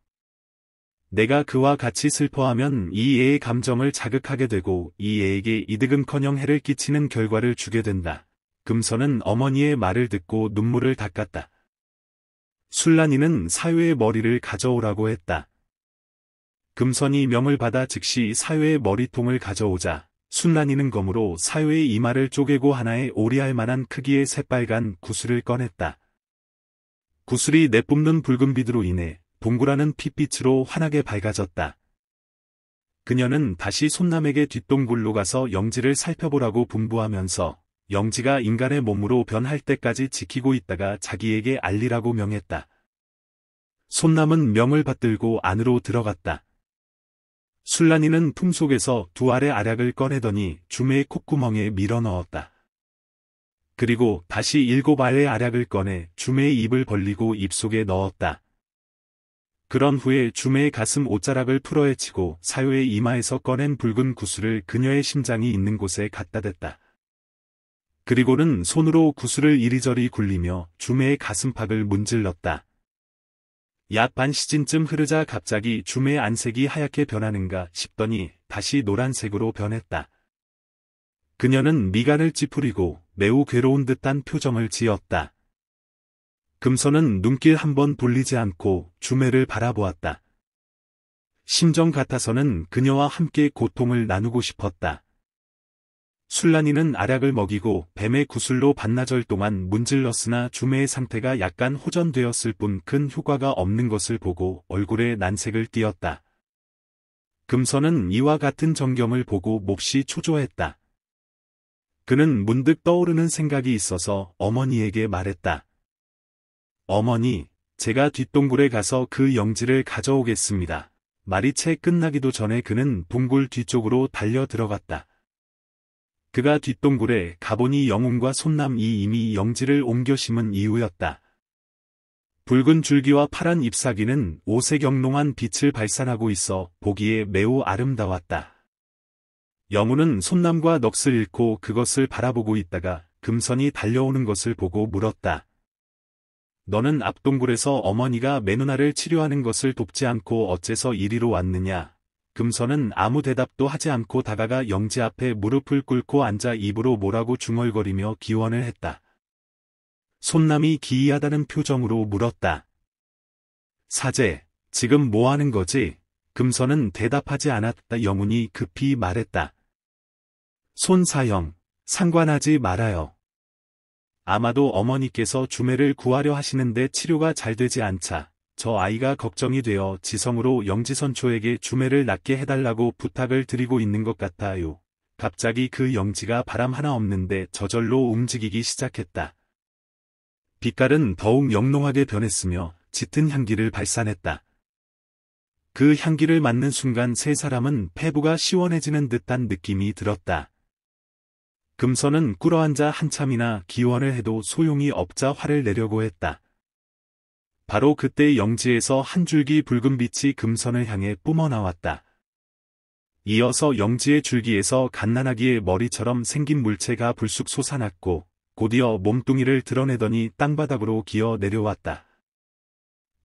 내가 그와 같이 슬퍼하면 이 애의 감정을 자극하게 되고 이 애에게 이득은커녕 해를 끼치는 결과를 주게 된다. 금선은 어머니의 말을 듣고 눈물을 닦았다. 술란이는 사회의 머리를 가져오라고 했다. 금선이 명을 받아 즉시 사회의 머리통을 가져오자 순란이는 검으로 사회의 이마를 쪼개고 하나의 오리할 만한 크기의 새빨간 구슬을 꺼냈다. 구슬이 내뿜는 붉은 빛으로 인해 동굴라는 핏빛으로 환하게 밝아졌다. 그녀는 다시 손남에게 뒷동굴로 가서 영지를 살펴보라고 분부하면서 영지가 인간의 몸으로 변할 때까지 지키고 있다가 자기에게 알리라고 명했다. 손남은 명을 받들고 안으로 들어갔다. 술란이는 품 속에서 두 알의 아약을 꺼내더니 주매의 콧구멍에 밀어넣었다. 그리고 다시 일곱 알의 아약을 꺼내 주매의 입을 벌리고 입속에 넣었다. 그런 후에 주매의 가슴 옷자락을 풀어헤치고 사요의 이마에서 꺼낸 붉은 구슬을 그녀의 심장이 있는 곳에 갖다 댔다. 그리고는 손으로 구슬을 이리저리 굴리며 주매의 가슴팍을 문질렀다. 약 반시진쯤 흐르자 갑자기 주매의 안색이 하얗게 변하는가 싶더니 다시 노란색으로 변했다. 그녀는 미간을 찌푸리고 매우 괴로운 듯한 표정을 지었다. 금선은 눈길 한 번 돌리지 않고 주매를 바라보았다. 심정 같아서는 그녀와 함께 고통을 나누고 싶었다. 술란이는 아약을 먹이고 뱀의 구슬로 반나절 동안 문질렀으나 주매의 상태가 약간 호전되었을 뿐 큰 효과가 없는 것을 보고 얼굴에 난색을 띄었다. 금선은 이와 같은 전경을 보고 몹시 초조했다. 그는 문득 떠오르는 생각이 있어서 어머니에게 말했다. 어머니, 제가 뒷동굴에 가서 그 영지를 가져오겠습니다. 말이 채 끝나기도 전에 그는 동굴 뒤쪽으로 달려 들어갔다. 그가 뒷동굴에 가보니 영웅과 손남이 이미 영지를 옮겨 심은 이유였다. 붉은 줄기와 파란 잎사귀는 옷에 경롱한 빛을 발산하고 있어 보기에 매우 아름다웠다. 영우는 손남과 넋을 잃고 그것을 바라보고 있다가 금선이 달려오는 것을 보고 물었다. 너는 앞동굴에서 어머니가 매누나를 치료하는 것을 돕지 않고 어째서 이리로 왔느냐. 금서는 아무 대답도 하지 않고 다가가 영지 앞에 무릎을 꿇고 앉아 입으로 뭐라고 중얼거리며 기원을 했다. 손남이 기이하다는 표정으로 물었다. 사제, 지금 뭐 하는 거지? 금서는 대답하지 않았다 영훈이 급히 말했다. 손사형, 상관하지 말아요. 아마도 어머니께서 주매를 구하려 하시는데 치료가 잘 되지 않자 저 아이가 걱정이 되어 지성으로 영지선초에게 주매를 낫게 해달라고 부탁을 드리고 있는 것 같아요. 갑자기 그 영지가 바람 하나 없는데 저절로 움직이기 시작했다. 빛깔은 더욱 영롱하게 변했으며 짙은 향기를 발산했다. 그 향기를 맡는 순간 세 사람은 폐부가 시원해지는 듯한 느낌이 들었다. 금선은 꿇어앉아 한참이나 기원을 해도 소용이 없자 화를 내려고 했다. 바로 그때 영지에서 한 줄기 붉은 빛이 금선을 향해 뿜어나왔다. 이어서 영지의 줄기에서 갓난아기의 머리처럼 생긴 물체가 불쑥 솟아났고 곧이어 몸뚱이를 드러내더니 땅바닥으로 기어 내려왔다.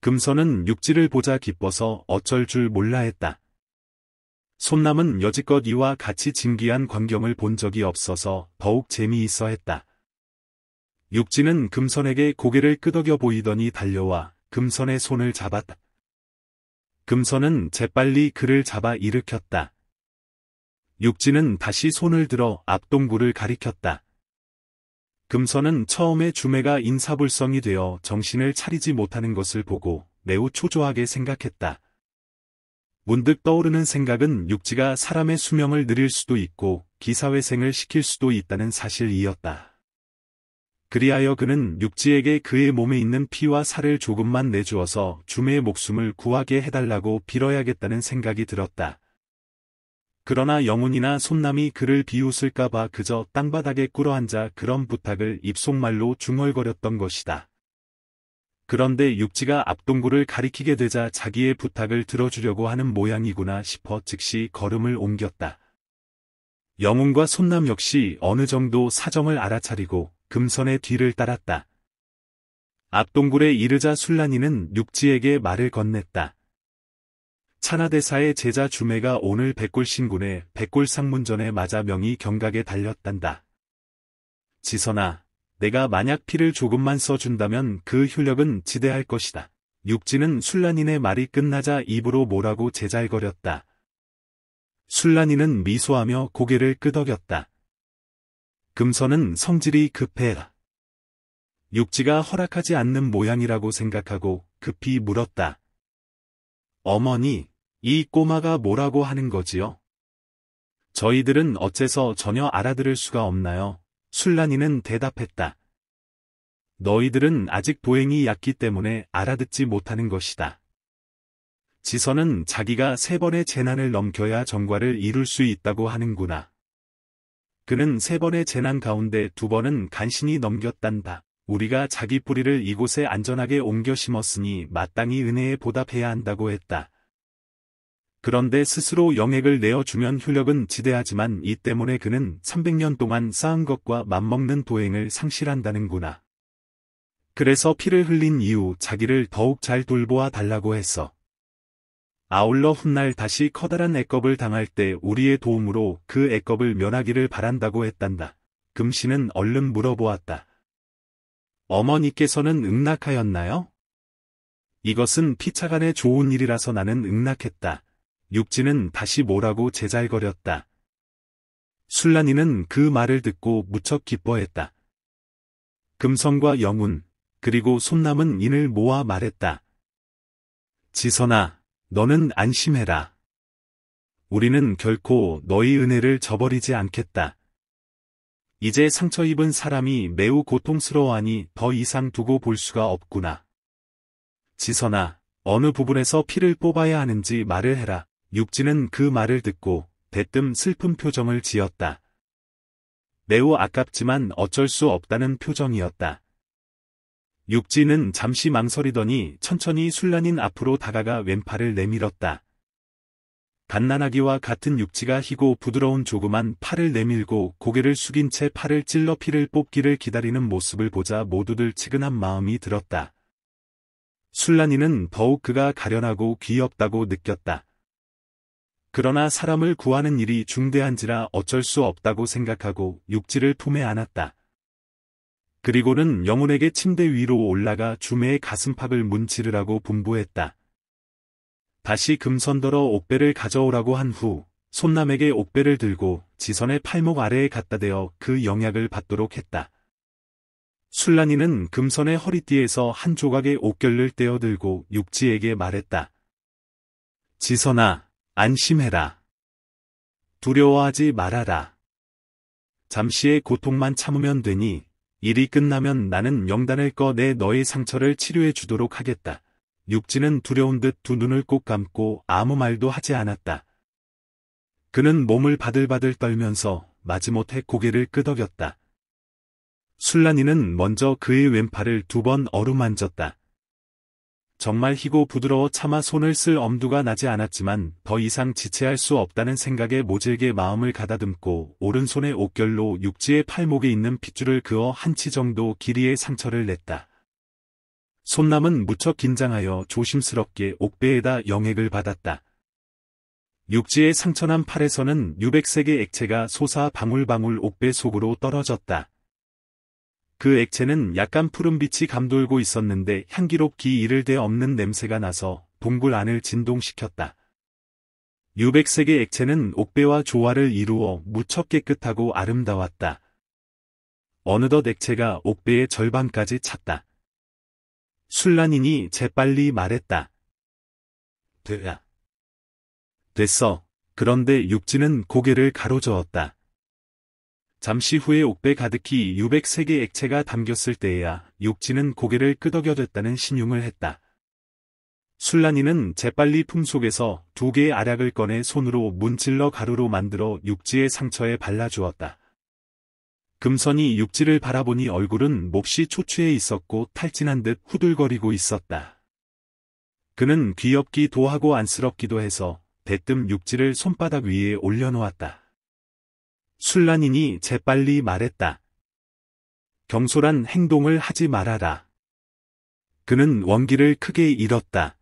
금선은 육지를 보자 기뻐서 어쩔 줄 몰라 했다. 손남은 여지껏 이와 같이 진기한 광경을 본 적이 없어서 더욱 재미있어 했다. 육지는 금선에게 고개를 끄덕여 보이더니 달려와 금선의 손을 잡았다. 금선은 재빨리 그를 잡아 일으켰다. 육지는 다시 손을 들어 앞동구를 가리켰다. 금선은 처음에 주매가 인사불성이 되어 정신을 차리지 못하는 것을 보고 매우 초조하게 생각했다. 문득 떠오르는 생각은 육지가 사람의 수명을 늘릴 수도 있고 기사회생을 시킬 수도 있다는 사실이었다. 그리하여 그는 육지에게 그의 몸에 있는 피와 살을 조금만 내주어서 주매의 목숨을 구하게 해달라고 빌어야겠다는 생각이 들었다. 그러나 영훈이나 손남이 그를 비웃을까봐 그저 땅바닥에 꿇어앉아 그런 부탁을 입속말로 중얼거렸던 것이다. 그런데 육지가 압동굴을 가리키게 되자 자기의 부탁을 들어주려고 하는 모양이구나 싶어 즉시 걸음을 옮겼다. 영웅과 손남 역시 어느 정도 사정을 알아차리고 금선의 뒤를 따랐다. 압동굴에 이르자 술란이는 육지에게 말을 건넸다. 차나대사의 제자 주매가 오늘 백골신군의 백골상문전에 맞아 명이 경각에 달렸단다. 지선아, 내가 만약 피를 조금만 써준다면 그 효력은 지대할 것이다. 육지는 술란인의 말이 끝나자 입으로 뭐라고 제잘거렸다. 술란인은 미소하며 고개를 끄덕였다. 금선은 성질이 급해라. 육지가 허락하지 않는 모양이라고 생각하고 급히 물었다. 어머니, 이 꼬마가 뭐라고 하는 거지요? 저희들은 어째서 전혀 알아들을 수가 없나요? 술란이는 대답했다. 너희들은 아직 보행이 얕기 때문에 알아듣지 못하는 것이다. 지선은 자기가 세 번의 재난을 넘겨야 정과를 이룰 수 있다고 하는구나. 그는 세 번의 재난 가운데 두 번은 간신히 넘겼단다. 우리가 자기 뿌리를 이곳에 안전하게 옮겨 심었으니 마땅히 은혜에 보답해야 한다고 했다. 그런데 스스로 영액을 내어주면 효력은 지대하지만 이 때문에 그는 300년 동안 쌓은 것과 맞먹는 도행을 상실한다는구나. 그래서 피를 흘린 이후 자기를 더욱 잘 돌보아 달라고 했어. 아울러 훗날 다시 커다란 애껍을 당할 때 우리의 도움으로 그 애껍을 면하기를 바란다고 했단다. 금씨는 얼른 물어보았다. 어머니께서는 응낙하였나요? 이것은 피차간에 좋은 일이라서 나는 응낙했다. 육지는 다시 뭐라고 제잘거렸다. 술란이는 그 말을 듣고 무척 기뻐했다. 금성과 영훈, 그리고 손남은 인을 모아 말했다. 지선아, 너는 안심해라. 우리는 결코 너희 은혜를 저버리지 않겠다. 이제 상처 입은 사람이 매우 고통스러워하니 더 이상 두고 볼 수가 없구나. 지선아, 어느 부분에서 피를 뽑아야 하는지 말을 해라. 육지는 그 말을 듣고 대뜸 슬픈 표정을 지었다. 매우 아깝지만 어쩔 수 없다는 표정이었다. 육지는 잠시 망설이더니 천천히 술란인 앞으로 다가가 왼팔을 내밀었다. 갓난아기와 같은 육지가 희고 부드러운 조그만 팔을 내밀고 고개를 숙인 채 팔을 찔러 피를 뽑기를 기다리는 모습을 보자 모두들 측은한 마음이 들었다. 술란이는 더욱 그가 가련하고 귀엽다고 느꼈다. 그러나 사람을 구하는 일이 중대한지라 어쩔 수 없다고 생각하고 육지를 품에 안았다. 그리고는 영혼에게 침대 위로 올라가 주매의 가슴팍을 문지르라고 분부했다. 다시 금선더러 옥배를 가져오라고 한 후 손남에게 옥배를 들고 지선의 팔목 아래에 갖다 대어 그 영약을 받도록 했다. 술란이는 금선의 허리띠에서 한 조각의 옥결을 떼어들고 육지에게 말했다. 지선아, 안심해라. 두려워하지 말아라. 잠시의 고통만 참으면 되니 일이 끝나면 나는 명단을 꺼내 너의 상처를 치료해 주도록 하겠다. 육지는 두려운 듯 두 눈을 꼭 감고 아무 말도 하지 않았다. 그는 몸을 바들바들 떨면서 마지못해 고개를 끄덕였다. 술란이는 먼저 그의 왼팔을 두 번 어루만졌다. 정말 희고 부드러워 차마 손을 쓸 엄두가 나지 않았지만 더 이상 지체할 수 없다는 생각에 모질게 마음을 가다듬고 오른손의 옷결로 육지의 팔목에 있는 핏줄을 그어 한 치 정도 길이의 상처를 냈다. 손남은 무척 긴장하여 조심스럽게 옥배에다 영액을 받았다. 육지의 상처난 팔에서는 유백색의 액체가 솟아 방울방울 옥배 속으로 떨어졌다. 그 액체는 약간 푸른빛이 감돌고 있었는데 향기롭기 이를 데 없는 냄새가 나서 동굴 안을 진동시켰다. 유백색의 액체는 옥배와 조화를 이루어 무척 깨끗하고 아름다웠다. 어느덧 액체가 옥배의 절반까지 찼다. 술란인이 재빨리 말했다. 되야. 됐어. 그런데 육지는 고개를 가로저었다. 잠시 후에 옥배 가득히 603개 액체가 담겼을 때에야 육지는 고개를 끄덕여댔다는 신용을 했다. 술란이는 재빨리 품속에서 두 개의 아약을 꺼내 손으로 문질러 가루로 만들어 육지의 상처에 발라주었다. 금선이 육지를 바라보니 얼굴은 몹시 초췌해 있었고 탈진한 듯 후들거리고 있었다. 그는 귀엽기도 하고 안쓰럽기도 해서 대뜸 육지를 손바닥 위에 올려놓았다. 순란인이 재빨리 말했다. 경솔한 행동을 하지 말아라. 그는 원기를 크게 잃었다.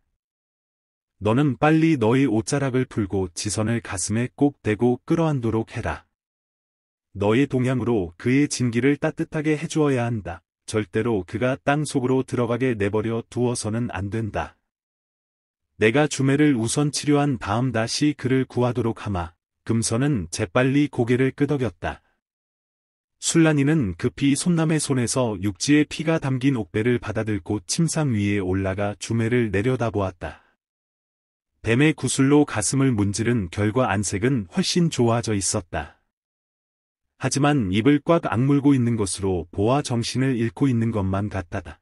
너는 빨리 너의 옷자락을 풀고 지선을 가슴에 꼭 대고 끌어안도록 해라. 너의 동향으로 그의 진기를 따뜻하게 해주어야 한다. 절대로 그가 땅 속으로 들어가게 내버려 두어서는 안 된다. 내가 주매를 우선 치료한 다음 다시 그를 구하도록 하마. 금선은 재빨리 고개를 끄덕였다. 술란이는 급히 손남의 손에서 육지에 피가 담긴 옥배를 받아들고 침상 위에 올라가 주매를 내려다보았다. 뱀의 구슬로 가슴을 문지른 결과 안색은 훨씬 좋아져 있었다. 하지만 입을 꽉 악물고 있는 것으로 보아 정신을 잃고 있는 것만 같다다.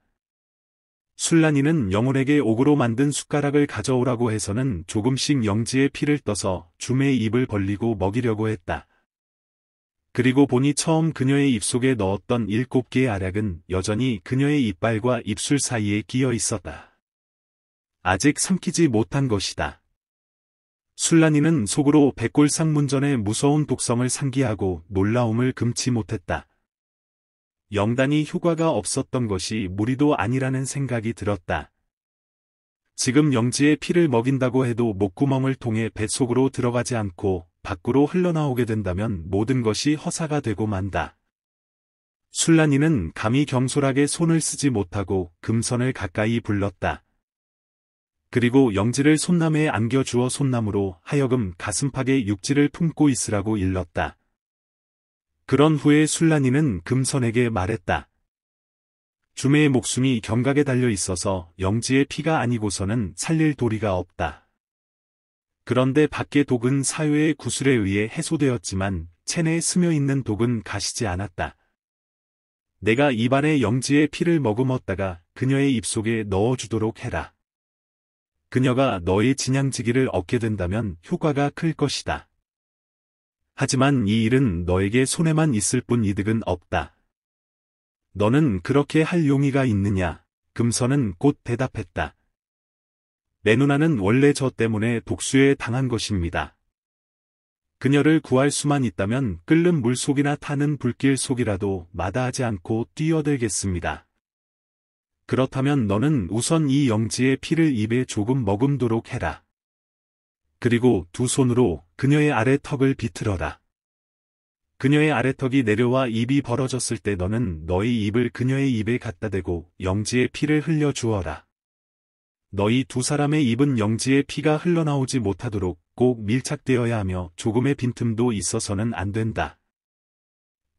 술란이는 영혼에게 옥으로 만든 숟가락을 가져오라고 해서는 조금씩 영지의 피를 떠서 줌의 입을 벌리고 먹이려고 했다. 그리고 보니 처음 그녀의 입속에 넣었던 일곱 개의 아약은 여전히 그녀의 이빨과 입술 사이에 끼어 있었다. 아직 삼키지 못한 것이다. 술란이는 속으로 백골상문전의 무서운 독성을 상기하고 놀라움을 금치 못했다. 영단이 효과가 없었던 것이 무리도 아니라는 생각이 들었다. 지금 영지의 피를 먹인다고 해도 목구멍을 통해 뱃속으로 들어가지 않고 밖으로 흘러나오게 된다면 모든 것이 허사가 되고 만다. 술란이는 감히 경솔하게 손을 쓰지 못하고 금선을 가까이 불렀다. 그리고 영지를 손남에 안겨주어 손남으로 하여금 가슴팍에 육지를 품고 있으라고 일렀다. 그런 후에 술란이는 금선에게 말했다. 주매의 목숨이 경각에 달려 있어서 영지의 피가 아니고서는 살릴 도리가 없다. 그런데 밖의 독은 사유의 구술에 의해 해소되었지만 체내에 스며있는 독은 가시지 않았다. 내가 입안에 영지의 피를 머금었다가 그녀의 입속에 넣어주도록 해라. 그녀가 너의 진양지기를 얻게 된다면 효과가 클 것이다. 하지만 이 일은 너에게 손에만 있을 뿐 이득은 없다. 너는 그렇게 할 용의가 있느냐? 금선은 곧 대답했다. 내 누나는 원래 저 때문에 독수에 당한 것입니다. 그녀를 구할 수만 있다면 끓는 물속이나 타는 불길 속이라도 마다하지 않고 뛰어들겠습니다. 그렇다면 너는 우선 이 영지의 피를 입에 조금 머금도록 해라. 그리고 두 손으로 그녀의 아래턱을 비틀어라. 그녀의 아래턱이 내려와 입이 벌어졌을 때 너는 너희 입을 그녀의 입에 갖다 대고 영지의 피를 흘려 주어라. 너희 두 사람의 입은 영지의 피가 흘러나오지 못하도록 꼭 밀착되어야 하며 조금의 빈틈도 있어서는 안 된다.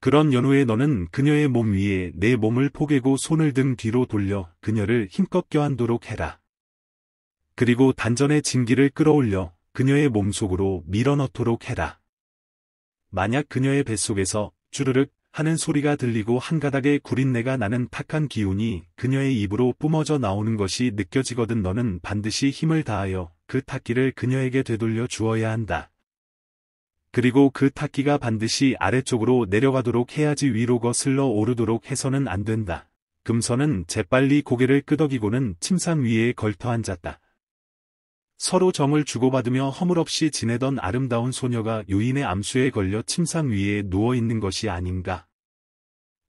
그런 연후에 너는 그녀의 몸 위에 내 몸을 포개고 손을 등 뒤로 돌려 그녀를 힘껏 껴안도록 해라. 그리고 단전의 진기를 끌어올려 그녀의 몸속으로 밀어넣도록 해라. 만약 그녀의 뱃속에서 주르륵 하는 소리가 들리고 한 가닥의 구린내가 나는 탁한 기운이 그녀의 입으로 뿜어져 나오는 것이 느껴지거든 너는 반드시 힘을 다하여 그 탁기를 그녀에게 되돌려 주어야 한다. 그리고 그 탁기가 반드시 아래쪽으로 내려가도록 해야지 위로 거슬러 오르도록 해서는 안 된다. 금선은 재빨리 고개를 끄덕이고는 침상 위에 걸터 앉았다. 서로 정을 주고받으며 허물없이 지내던 아름다운 소녀가 유인의 암수에 걸려 침상 위에 누워있는 것이 아닌가.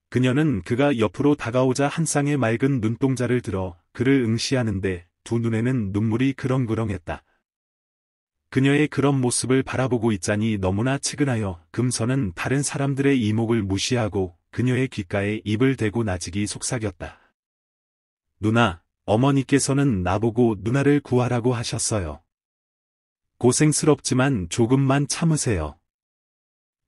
그녀는 그가 옆으로 다가오자 한 쌍의 맑은 눈동자를 들어 그를 응시하는데 두 눈에는 눈물이 그렁그렁했다. 그녀의 그런 모습을 바라보고 있자니 너무나 측은하여 금서는 다른 사람들의 이목을 무시하고 그녀의 귓가에 입을 대고 나직이 속삭였다. 누나, 어머니께서는 나보고 누나를 구하라고 하셨어요. 고생스럽지만 조금만 참으세요.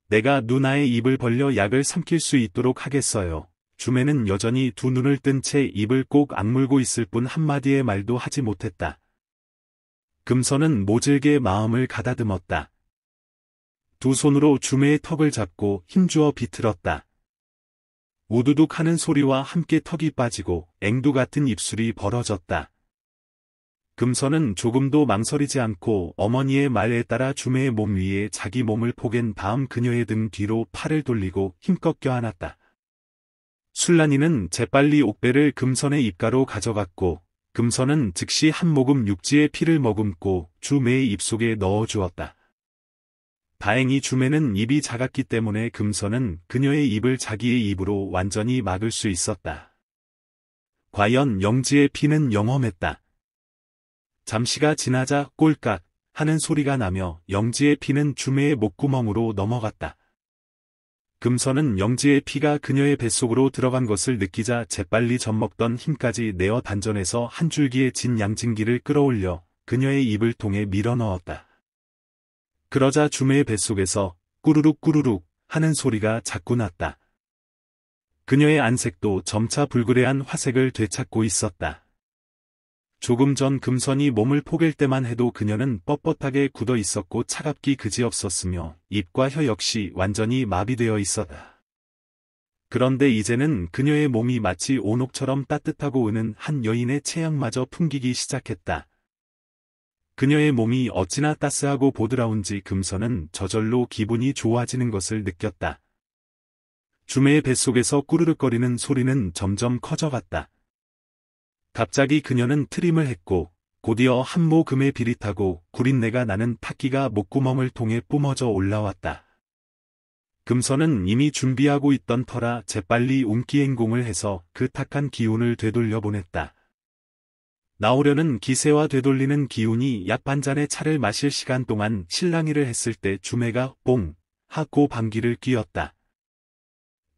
내가 누나의 입을 벌려 약을 삼킬 수 있도록 하겠어요. 주매는 여전히 두 눈을 뜬 채 입을 꼭 악물고 있을 뿐 한마디의 말도 하지 못했다. 금선은 모질게 마음을 가다듬었다. 두 손으로 주매의 턱을 잡고 힘주어 비틀었다. 우두둑 하는 소리와 함께 턱이 빠지고 앵두 같은 입술이 벌어졌다. 금선은 조금도 망설이지 않고 어머니의 말에 따라 주매의 몸 위에 자기 몸을 포갠 다음 그녀의 등 뒤로 팔을 돌리고 힘껏 껴안았다. 술란이는 재빨리 옥배를 금선의 입가로 가져갔고 금선은 즉시 한 모금 육지의 피를 머금고 주매의 입속에 넣어주었다. 다행히 주매는 입이 작았기 때문에 금서는 그녀의 입을 자기의 입으로 완전히 막을 수 있었다. 과연 영지의 피는 영험했다. 잠시가 지나자 꼴깍 하는 소리가 나며 영지의 피는 주매의 목구멍으로 넘어갔다. 금서는 영지의 피가 그녀의 뱃속으로 들어간 것을 느끼자 재빨리 젖먹던 힘까지 내어 단전에서 한 줄기의 진 양진기를 끌어올려 그녀의 입을 통해 밀어넣었다. 그러자 주매의 뱃속에서 꾸르륵꾸르륵 하는 소리가 자꾸 났다. 그녀의 안색도 점차 불그레한 화색을 되찾고 있었다. 조금 전 금선이 몸을 포갤 때만 해도 그녀는 뻣뻣하게 굳어 있었고 차갑기 그지없었으며 입과 혀 역시 완전히 마비되어 있었다. 그런데 이제는 그녀의 몸이 마치 온옥처럼 따뜻하고 우는 한 여인의 체형마저 풍기기 시작했다. 그녀의 몸이 어찌나 따스하고 보드라운지 금서는 저절로 기분이 좋아지는 것을 느꼈다. 주매의 뱃속에서 꾸르륵거리는 소리는 점점 커져갔다. 갑자기 그녀는 트림을 했고 곧이어 한 모금에 비릿하고 구린내가 나는 탁기가 목구멍을 통해 뿜어져 올라왔다. 금서는 이미 준비하고 있던 터라 재빨리 운기행공을 해서 그 탁한 기운을 되돌려 보냈다. 나오려는 기세와 되돌리는 기운이 약 반잔의 차를 마실 시간 동안 실랑이를 했을 때 주매가 뽕 하고 방귀를 뀌었다.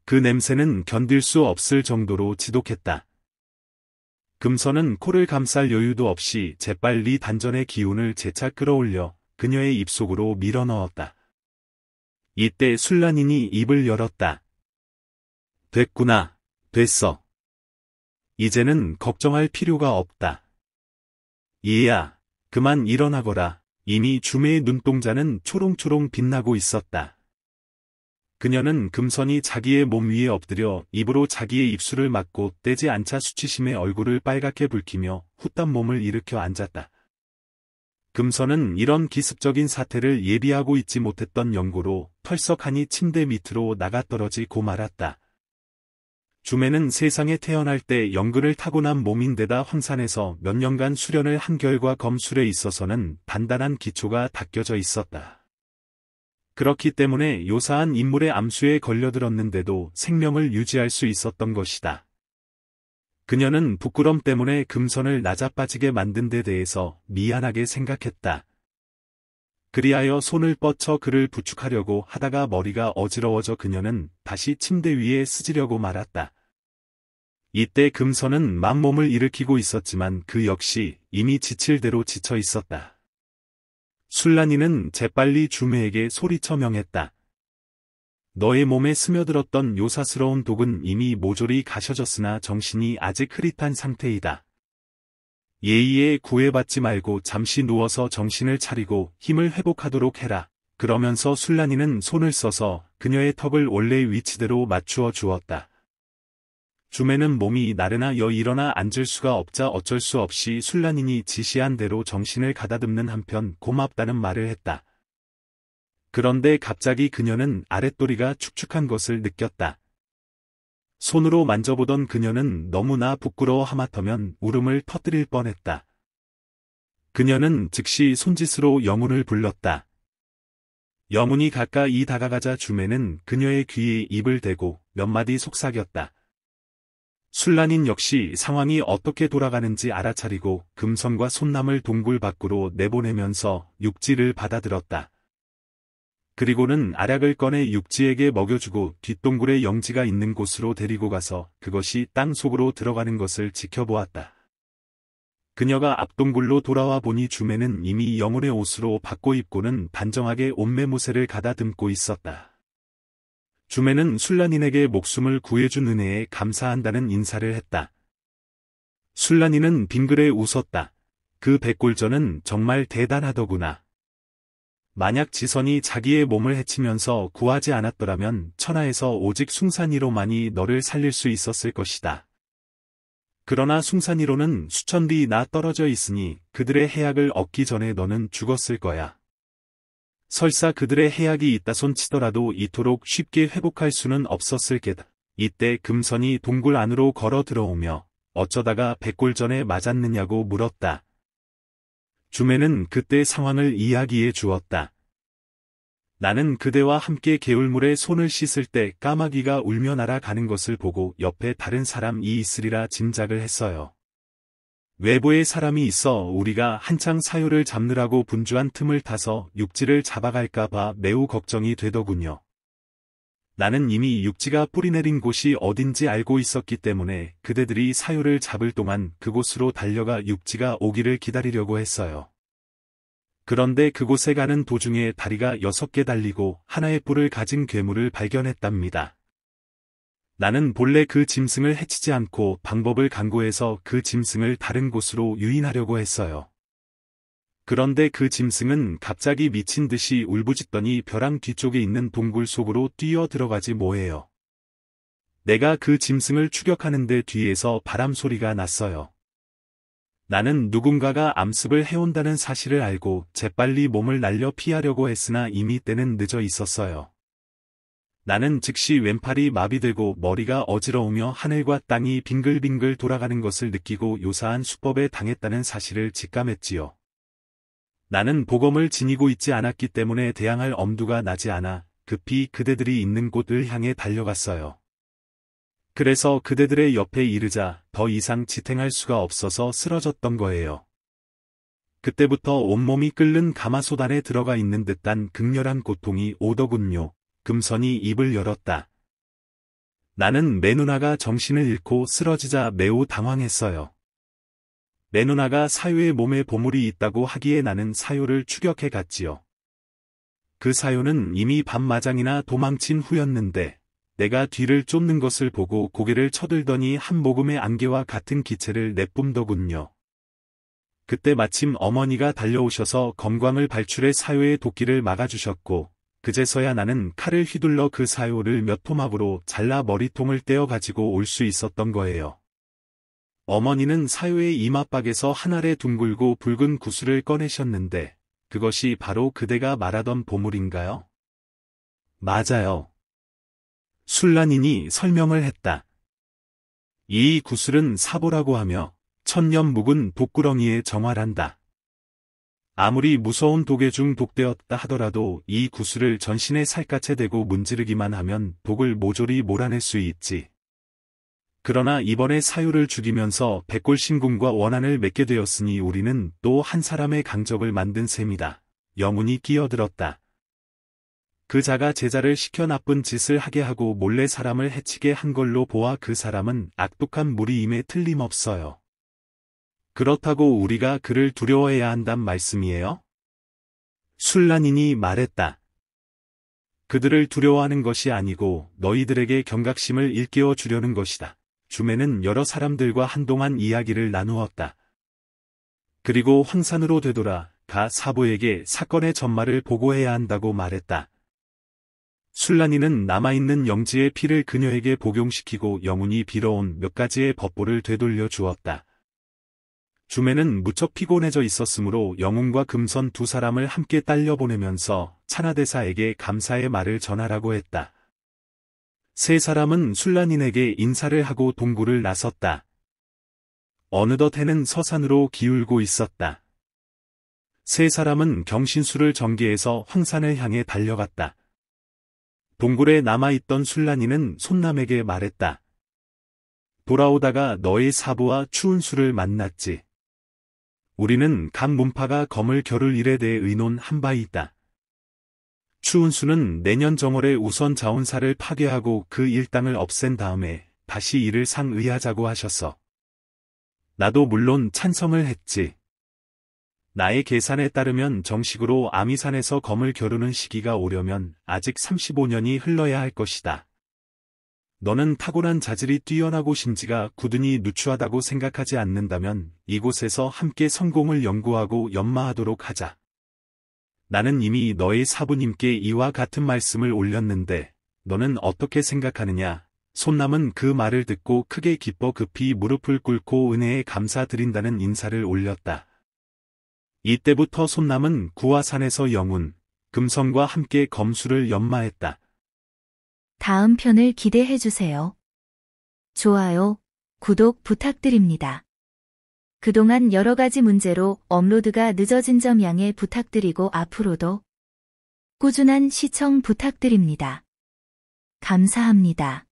그 냄새는 견딜 수 없을 정도로 지독했다. 금선은 코를 감쌀 여유도 없이 재빨리 단전의 기운을 재차 끌어올려 그녀의 입속으로 밀어넣었다. 이때 술란인이 입을 열었다. 됐구나. 됐어. 이제는 걱정할 필요가 없다. 얘야, 그만 일어나거라. 이미 주매의 눈동자는 초롱초롱 빛나고 있었다. 그녀는 금선이 자기의 몸 위에 엎드려 입으로 자기의 입술을 막고 떼지 않자 수치심에 얼굴을 빨갛게 붉히며 후딱 몸을 일으켜 앉았다. 금선은 이런 기습적인 사태를 예비하고 있지 못했던 연고로 털썩하니 침대 밑으로 나가 떨어지고 말았다. 주매는 세상에 태어날 때 연근을 타고난 몸인데다 황산에서 몇 년간 수련을 한 결과 검술에 있어서는 단단한 기초가 닦여져 있었다. 그렇기 때문에 요사한 인물의 암수에 걸려들었는데도 생명을 유지할 수 있었던 것이다. 그녀는 부끄럼 때문에 금선을 낮아빠지게 만든 데 대해서 미안하게 생각했다. 그리하여 손을 뻗쳐 그를 부축하려고 하다가 머리가 어지러워져 그녀는 다시 침대 위에 쓰지려고 말았다. 이때 금선은 만몸을 일으키고 있었지만 그 역시 이미 지칠 대로 지쳐 있었다. 술란이는 재빨리 주매에게 소리쳐 명했다. 너의 몸에 스며들었던 요사스러운 독은 이미 모조리 가셔졌으나 정신이 아직 흐릿한 상태이다. 예의에 구애받지 말고 잠시 누워서 정신을 차리고 힘을 회복하도록 해라. 그러면서 술란이는 손을 써서 그녀의 턱을 원래의 위치대로 맞추어 주었다. 주매는 몸이 나르나 여 일어나 앉을 수가 없자 어쩔 수 없이 술란인이 지시한 대로 정신을 가다듬는 한편 고맙다는 말을 했다. 그런데 갑자기 그녀는 아랫도리가 축축한 것을 느꼈다. 손으로 만져보던 그녀는 너무나 부끄러워 하마터면 울음을 터뜨릴 뻔했다. 그녀는 즉시 손짓으로 영훈을 불렀다. 영훈이 가까이 다가가자 주매는 그녀의 귀에 입을 대고 몇 마디 속삭였다. 술란인 역시 상황이 어떻게 돌아가는지 알아차리고 금성과 손남을 동굴 밖으로 내보내면서 육지를 받아들었다. 그리고는 아락을 꺼내 육지에게 먹여주고 뒷동굴에 영지가 있는 곳으로 데리고 가서 그것이 땅 속으로 들어가는 것을 지켜보았다. 그녀가 앞동굴로 돌아와 보니 주매는 이미 영혼의 옷으로 바꿔 입고는 단정하게 옷매무새를 가다듬고 있었다. 주매는 술란인에게 목숨을 구해준 은혜에 감사한다는 인사를 했다. 술란인은 빙그레 웃었다. 그 백골전은 정말 대단하더구나. 만약 지선이 자기의 몸을 해치면서 구하지 않았더라면 천하에서 오직 숭산이로만이 너를 살릴 수 있었을 것이다. 그러나 숭산이로는 수천 리나 떨어져 있으니 그들의 해약을 얻기 전에 너는 죽었을 거야. 설사 그들의 해약이 있다 손치더라도 이토록 쉽게 회복할 수는 없었을 게다. 이때 금선이 동굴 안으로 걸어 들어오며 어쩌다가 백골전에 맞았느냐고 물었다. 주매는 그때 상황을 이야기해 주었다. 나는 그대와 함께 개울물에 손을 씻을 때 까마귀가 울며 날아가는 것을 보고 옆에 다른 사람이 있으리라 짐작을 했어요. 외부에 사람이 있어 우리가 한창 사유를 잡느라고 분주한 틈을 타서 육지를 잡아갈까봐 매우 걱정이 되더군요. 나는 이미 육지가 뿌리내린 곳이 어딘지 알고 있었기 때문에 그대들이 사유를 잡을 동안 그곳으로 달려가 육지가 오기를 기다리려고 했어요. 그런데 그곳에 가는 도중에 다리가 여섯 개 달리고 하나의 뿔을 가진 괴물을 발견했답니다. 나는 본래 그 짐승을 해치지 않고 방법을 강구해서 그 짐승을 다른 곳으로 유인하려고 했어요. 그런데 그 짐승은 갑자기 미친 듯이 울부짖더니 벼랑 뒤쪽에 있는 동굴 속으로 뛰어 들어가지 뭐예요. 내가 그 짐승을 추격하는데 뒤에서 바람 소리가 났어요. 나는 누군가가 암습을 해온다는 사실을 알고 재빨리 몸을 날려 피하려고 했으나 이미 때는 늦어 있었어요. 나는 즉시 왼팔이 마비되고 머리가 어지러우며 하늘과 땅이 빙글빙글 돌아가는 것을 느끼고 요사한 수법에 당했다는 사실을 직감했지요. 나는 복음을 지니고 있지 않았기 때문에 대항할 엄두가 나지 않아 급히 그대들이 있는 곳을 향해 달려갔어요. 그래서 그대들의 옆에 이르자 더 이상 지탱할 수가 없어서 쓰러졌던 거예요. 그때부터 온몸이 끓는 가마솥단에 들어가 있는 듯한 극렬한 고통이 오더군요. 금선이 입을 열었다. 나는 매 누나가 정신을 잃고 쓰러지자 매우 당황했어요. 내 누나가 사요의 몸에 보물이 있다고 하기에 나는 사요를 추격해 갔지요. 그 사요는 이미 밤마장이나 도망친 후였는데 내가 뒤를 쫓는 것을 보고 고개를 쳐들더니 한 모금의 안개와 같은 기체를 내뿜더군요. 그때 마침 어머니가 달려오셔서 검광을 발출해 사요의 도끼를 막아주셨고 그제서야 나는 칼을 휘둘러 그 사요를 몇 토막으로 잘라 머리통을 떼어 가지고 올 수 있었던 거예요. 어머니는 사유의 이마박에서 한알에 둥글고 붉은 구슬을 꺼내셨는데 그것이 바로 그대가 말하던 보물인가요? 맞아요. 술란인이 설명을 했다. 이 구슬은 사보라고 하며 천년 묵은 독구렁이에 정화란다 아무리 무서운 독에 중독되었다 하더라도 이 구슬을 전신에 살갗에 대고 문지르기만 하면 독을 모조리 몰아낼 수 있지. 그러나 이번에 사유를 죽이면서 백골신군과 원한을 맺게 되었으니 우리는 또 한 사람의 강적을 만든 셈이다. 여문이 끼어들었다. 그 자가 제자를 시켜 나쁜 짓을 하게 하고 몰래 사람을 해치게 한 걸로 보아 그 사람은 악독한 무리임에 틀림없어요. 그렇다고 우리가 그를 두려워해야 한단 말씀이에요? 술란인이 말했다. 그들을 두려워하는 것이 아니고 너희들에게 경각심을 일깨워 주려는 것이다. 주매는 여러 사람들과 한동안 이야기를 나누었다. 그리고 황산으로 되돌아 가 사부에게 사건의 전말을 보고해야 한다고 말했다. 술란이는 남아있는 영지의 피를 그녀에게 복용시키고 영훈이 빌어온 몇 가지의 법보를 되돌려 주었다. 주매는 무척 피곤해져 있었으므로 영웅과 금선 두 사람을 함께 딸려보내면서 차나대사에게 감사의 말을 전하라고 했다. 세 사람은 술란인에게 인사를 하고 동굴을 나섰다. 어느덧 해는 서산으로 기울고 있었다. 세 사람은 경신술을 전개해서 황산을 향해 달려갔다. 동굴에 남아있던 술란이은 손남에게 말했다. 돌아오다가 너의 사부와 추운수를 만났지. 우리는 각 문파가 검을 겨룰 일에 대해 의논한 바 있다. 추운수는 내년 정월에 우선 자원사를 파괴하고 그 일당을 없앤 다음에 다시 이를 상의하자고 하셨어. 나도 물론 찬성을 했지. 나의 계산에 따르면 정식으로 아미산에서 검을 겨루는 시기가 오려면 아직 35년이 흘러야 할 것이다. 너는 탁월한 자질이 뛰어나고 심지가 굳으니 누추하다고 생각하지 않는다면 이곳에서 함께 성공을 연구하고 연마하도록 하자. 나는 이미 너의 사부님께 이와 같은 말씀을 올렸는데 너는 어떻게 생각하느냐? 손남은 그 말을 듣고 크게 기뻐 급히 무릎을 꿇고 은혜에 감사드린다는 인사를 올렸다. 이때부터 손남은 구화산에서 영운, 금성과 함께 검수를 연마했다. 다음 편을 기대해주세요. 좋아요, 구독 부탁드립니다. 그동안 여러 가지 문제로 업로드가 늦어진 점 양해 부탁드리고 앞으로도 꾸준한 시청 부탁드립니다. 감사합니다.